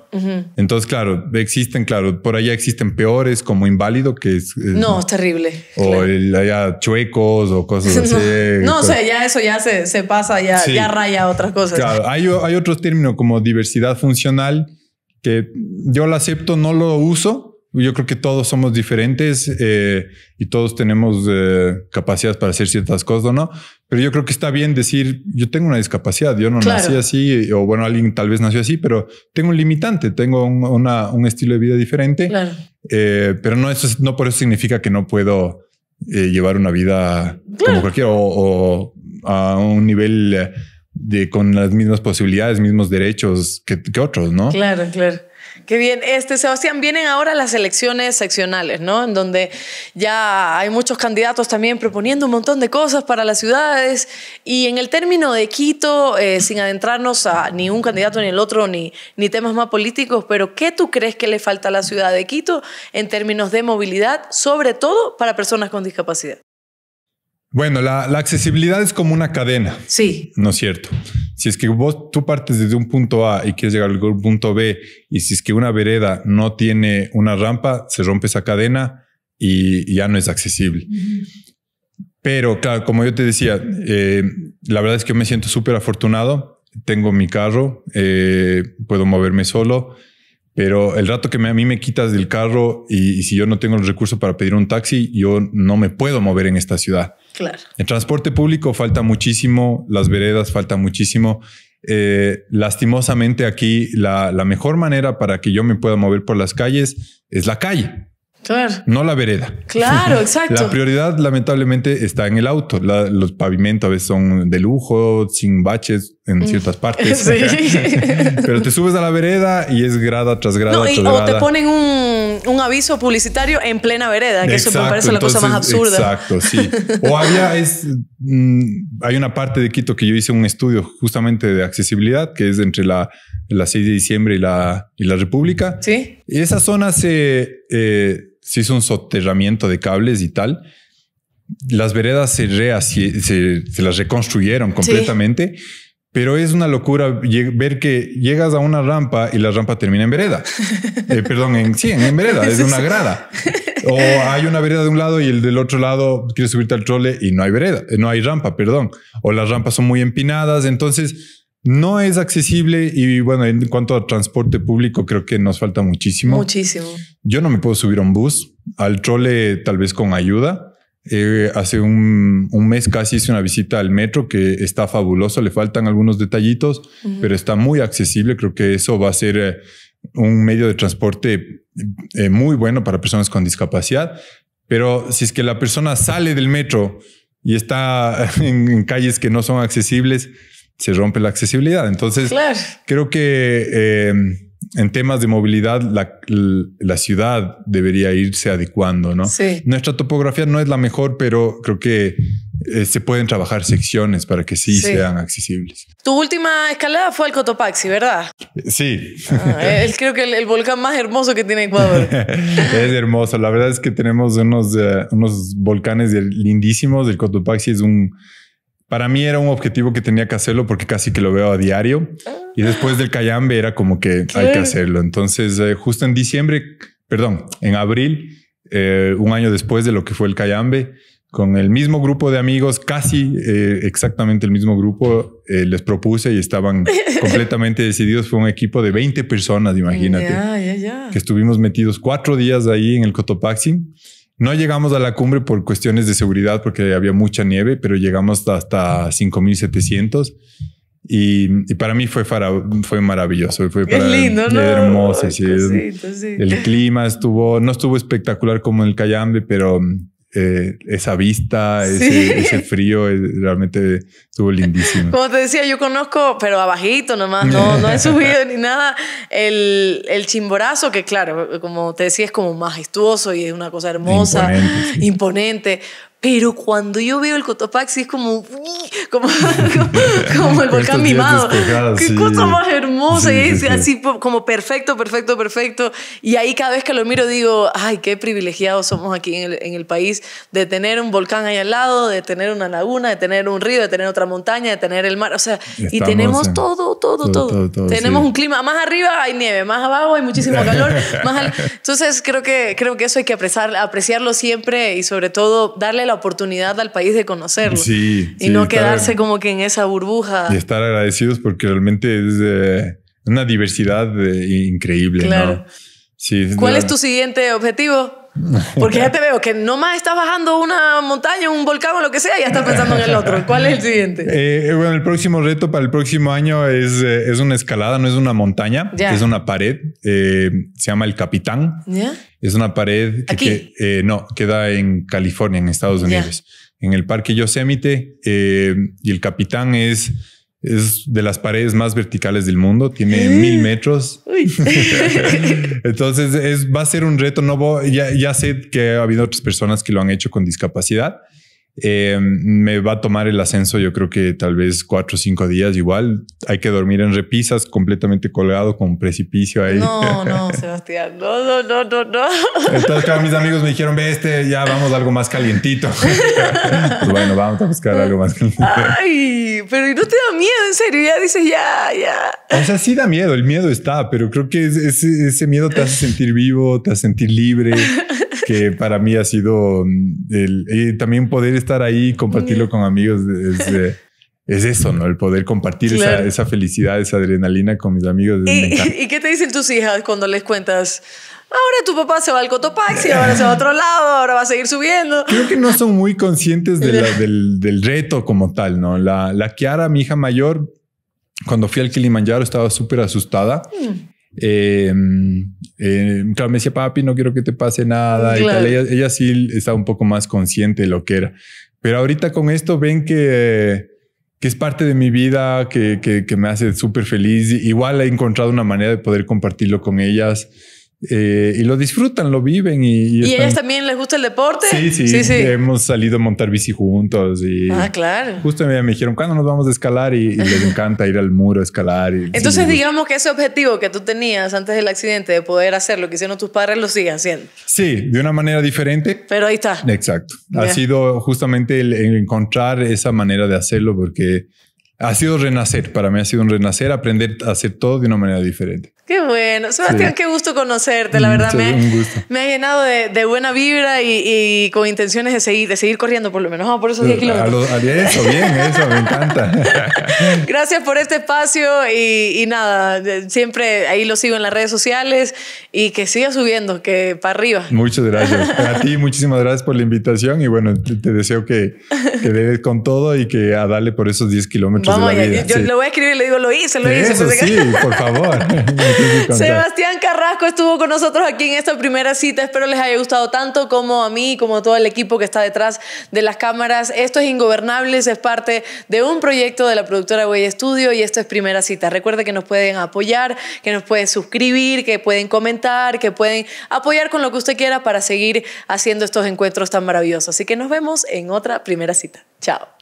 S2: Entonces, claro, existen, claro, por allá existen peores como inválido, que es... no, es terrible. O allá chuecos o cosas así. no, sé, eh, o sea, ya
S1: eso ya se, se pasa, ya, ya raya otras cosas. Claro,
S2: hay, hay otros términos como diversidad funcional que yo lo acepto, no lo uso, yo creo que todos somos diferentes eh, y todos tenemos eh, capacidades para hacer ciertas cosas, ¿no? Pero yo creo que está bien decir, yo tengo una discapacidad, yo no nací así, o bueno, alguien tal vez nació así, pero tengo un limitante, tengo un, estilo de vida diferente. Eh, pero no, eso, no por eso significa que no puedo eh, llevar una vida como cualquier o, a un nivel de con las mismas posibilidades, mismos derechos que otros, ¿no?
S1: Claro, claro. Qué bien. Este, Sebastián, vienen ahora las elecciones seccionales, ¿no? En donde ya hay muchos candidatos también proponiendo un montón de cosas para las ciudades. Y en el término de Quito, eh, sin adentrarnos a ni un candidato ni el otro, ni, ni temas más políticos, pero ¿qué tú crees que le falta a la ciudad de Quito en términos de movilidad, sobre todo para personas con discapacidad?
S2: Bueno, la, accesibilidad es como una cadena. Sí. ¿No es cierto? Si es que vos tú partes desde un punto A y quieres llegar al punto B, y si es que una vereda no tiene una rampa, se rompe esa cadena y, ya no es accesible. Pero, como yo te decía, eh, la verdad es que me siento súper afortunado. Tengo mi carro, eh, puedo moverme solo pero el rato que a mí me quitas del carro y, si yo no tengo el recursos para pedir un taxi, yo no me puedo mover en esta ciudad. Claro. El transporte público falta muchísimo, las veredas faltan muchísimo. Eh, lastimosamente aquí la, mejor manera para que yo me pueda mover por las calles es la calle. Claro. No la vereda. Claro, exacto. La prioridad, lamentablemente, está en el auto. los pavimentos a veces son de lujo, sin baches en mm. ciertas partes. Sí. Pero te subes a la vereda y es grada tras grada. o te ponen
S1: un, aviso publicitario en plena vereda, que eso me parece la cosa más absurda. Exacto, sí. O había,
S2: es, mm, hay una parte de Quito que yo hice un estudio justamente de accesibilidad, que es entre la, la 6 de diciembre y la, la República. Sí. Y esa zona se. Eh, se hizo un soterramiento de cables y tal. Las veredas se, se, las reconstruyeron completamente. Pero es una locura ver que llegas a una rampa y la rampa termina en vereda. Eh, perdón, en, sí, en, vereda, es una grada. O hay una vereda de un lado y el del otro lado quiere subirte al trole y no hay vereda, eh, no hay rampa, perdón. O las rampas son muy empinadas. Entonces, no es accesible y bueno, en cuanto a transporte público, creo que nos falta muchísimo. Muchísimo. Yo no me puedo subir a un bus, al trole tal vez con ayuda. Eh, hace un, mes casi hice una visita al metro que está fabuloso, le faltan algunos detallitos, pero está muy accesible. Creo que eso va a ser... Eh, un medio de transporte eh, muy bueno para personas con discapacidad, pero si es que la persona sale del metro y está en calles que no son accesibles, se rompe la accesibilidad. Entonces, creo que eh, en temas de movilidad, la, la, ciudad debería irse adecuando, ¿no? Nuestra topografía no es la mejor, pero creo que eh, se pueden trabajar secciones para que sí, sean accesibles.
S1: Tu última escalada fue el Cotopaxi, ¿verdad?
S2: Eh, sí. Ah,
S1: es, creo que el, volcán más hermoso que tiene Ecuador.
S2: es hermoso. La verdad es que tenemos unos, unos volcanes lindísimos. El Cotopaxi es un para mí era un objetivo que tenía que hacerlo porque casi que lo veo a diario. Ah. Y después del Cayambe era como que hay que hacerlo. Entonces, eh, justo en diciembre, perdón, en abril, eh, un año después de lo que fue el Cayambe, con el mismo grupo de amigos, casi eh, exactamente el mismo grupo, les propuse y estaban completamente decididos. Fue un equipo de 20 personas, imagínate. Que estuvimos metidos cuatro días ahí en el Cotopaxi. No llegamos a la cumbre por cuestiones de seguridad porque había mucha nieve, pero llegamos hasta 5700. Y, y, para mí fue, fue maravilloso. Fue es lindo, ¿no? Hermoso, sí. sí. El clima estuvo, no estuvo espectacular como en el Cayambe, pero eh, esa vista, ese, frío, eh, realmente estuvo lindísimo.
S1: Como te decía, yo conozco, pero abajito nomás, no, no he subido ni nada, el, el, chimborazo, que claro, como te decía, es como majestuoso y es una cosa hermosa, imponente, imponente pero cuando yo veo el Cotopaxi es como, como, como, el volcán mimado. Qué cosa más hermosa. y es así como perfecto, perfecto, perfecto. Y ahí cada vez que lo miro digo, ay, qué privilegiados somos aquí en el, en el país de tener un volcán ahí al lado, de tener una laguna, de tener un río, de tener otra montaña, de tener el mar. O sea, y tenemos todo, todo, todo. tenemos un clima. Más arriba hay nieve, más abajo hay muchísimo calor. Entonces creo que, creo que eso hay que apreciar, apreciarlo siempre y sobre todo darle la la oportunidad al país de conocerlo.
S2: y no quedarse
S1: como que en esa burbuja. Y
S2: estar agradecidos porque realmente es una diversidad eh, increíble. ¿Cuál es tu
S1: siguiente objetivo?
S2: Porque ya
S1: te veo que nomás estás bajando una montaña, un volcán o lo que sea, y ya estás pensando en el otro. ¿Cuál es el siguiente?
S2: Eh, eh, bueno, el próximo reto para el próximo año es, eh, es una escalada, no es una montaña, es una pared. se llama El Capitán. Es una pared que, no, queda en California, en Estados Unidos, en el Parque Yosemite. y el Capitán es es de las paredes más verticales del mundo, tiene mil metros. Entonces va a ser un reto nuevo. Ya, ya sé que ha habido otras personas que lo han hecho con discapacidad, eh, me va a tomar el ascenso, yo creo que tal vez cuatro o cinco días igual. Hay que dormir en repisas, completamente colgado, con precipicio ahí. No, no,
S1: Sebastián, no, no, no, no, no.
S2: Entonces, mis amigos me dijeron, ve este, ya vamos a algo más calientito. pues bueno, vamos a buscar algo más calientito.
S1: Ay, pero no te da miedo, en serio, ya dices, ya, ya.
S2: O sea, sí da miedo, el miedo está, pero creo que ese miedo te hace sentir vivo, te hace sentir libre. que para mí ha sido mm, eh, también poder estar ahí y compartirlo con amigos. Eh, es, eso, ¿no? El poder compartir esa, felicidad, esa adrenalina con mis amigos. ¿Y,
S1: qué te dicen tus hijas cuando les cuentas? Ahora tu papá se va al Cotopaxi, ahora se va a otro
S2: lado, ahora va a seguir subiendo. Creo que no son muy conscientes del, reto como tal, ¿no? La, la Kiara, mi hija mayor, cuando fui al Kilimanjaro estaba súper asustada. Mm. Em, em, claro, me decía, papi, no quiero que te pase nada. Ella, sí estaba un poco más consciente de lo que era. Pero ahorita con esto ven que, que es parte de mi vida, que, que, que me hace súper feliz. Igual he encontrado una manera de poder compartirlo con ellas. Eh, y lo disfrutan, lo viven. ¿Y, y, y ellas
S1: también les gusta el deporte? Sí, sí, sí, Hemos
S2: salido a montar bici juntos. Y ah, claro. Justo me, me dijeron, ¿cuándo nos vamos a escalar? Y, les encanta ir al muro a escalar. Y, Entonces,
S1: digamos que ese objetivo que tú tenías antes del accidente de poder hacer lo que hicieron tus padres, lo siguen haciendo.
S2: Sí, de una manera diferente. Pero ahí está. Exacto. Ha sido justamente el encontrar esa manera de hacerlo porque ha sido renacer, para mí ha sido un renacer, aprender a hacer todo de una manera diferente.
S1: Qué bueno. Sebastián, qué gusto conocerte, la mm, verdad. me, ha llenado de, buena vibra y, con intenciones de seguir, de seguir corriendo, por lo menos, por esos 10 kilómetros. eso, bien, eso, me encanta. Gracias por este espacio y, nada, siempre ahí lo sigo en las redes sociales y que siga subiendo, que para arriba.
S2: Muchas gracias. A ti, muchísimas gracias por la invitación y bueno, te, deseo que, que con todo y que a ah, darle por esos 10 kilómetros. Vamos, Yo, lo
S1: voy a escribir y le digo, lo hice, lo hice. sí, por favor.
S2: Sebastián
S1: Carrasco estuvo con nosotros aquí en esta primera cita. Espero les haya gustado tanto como a mí, como todo el equipo que está detrás de las cámaras. Esto es Ingobernables, es parte de un proyecto de la productora Huella Studio y esto es Primera Cita. recuerde que nos pueden apoyar, que nos pueden suscribir, que pueden comentar, que pueden apoyar con lo que usted quiera para seguir haciendo estos encuentros tan maravillosos. Así que nos vemos en otra Primera Cita. Chao.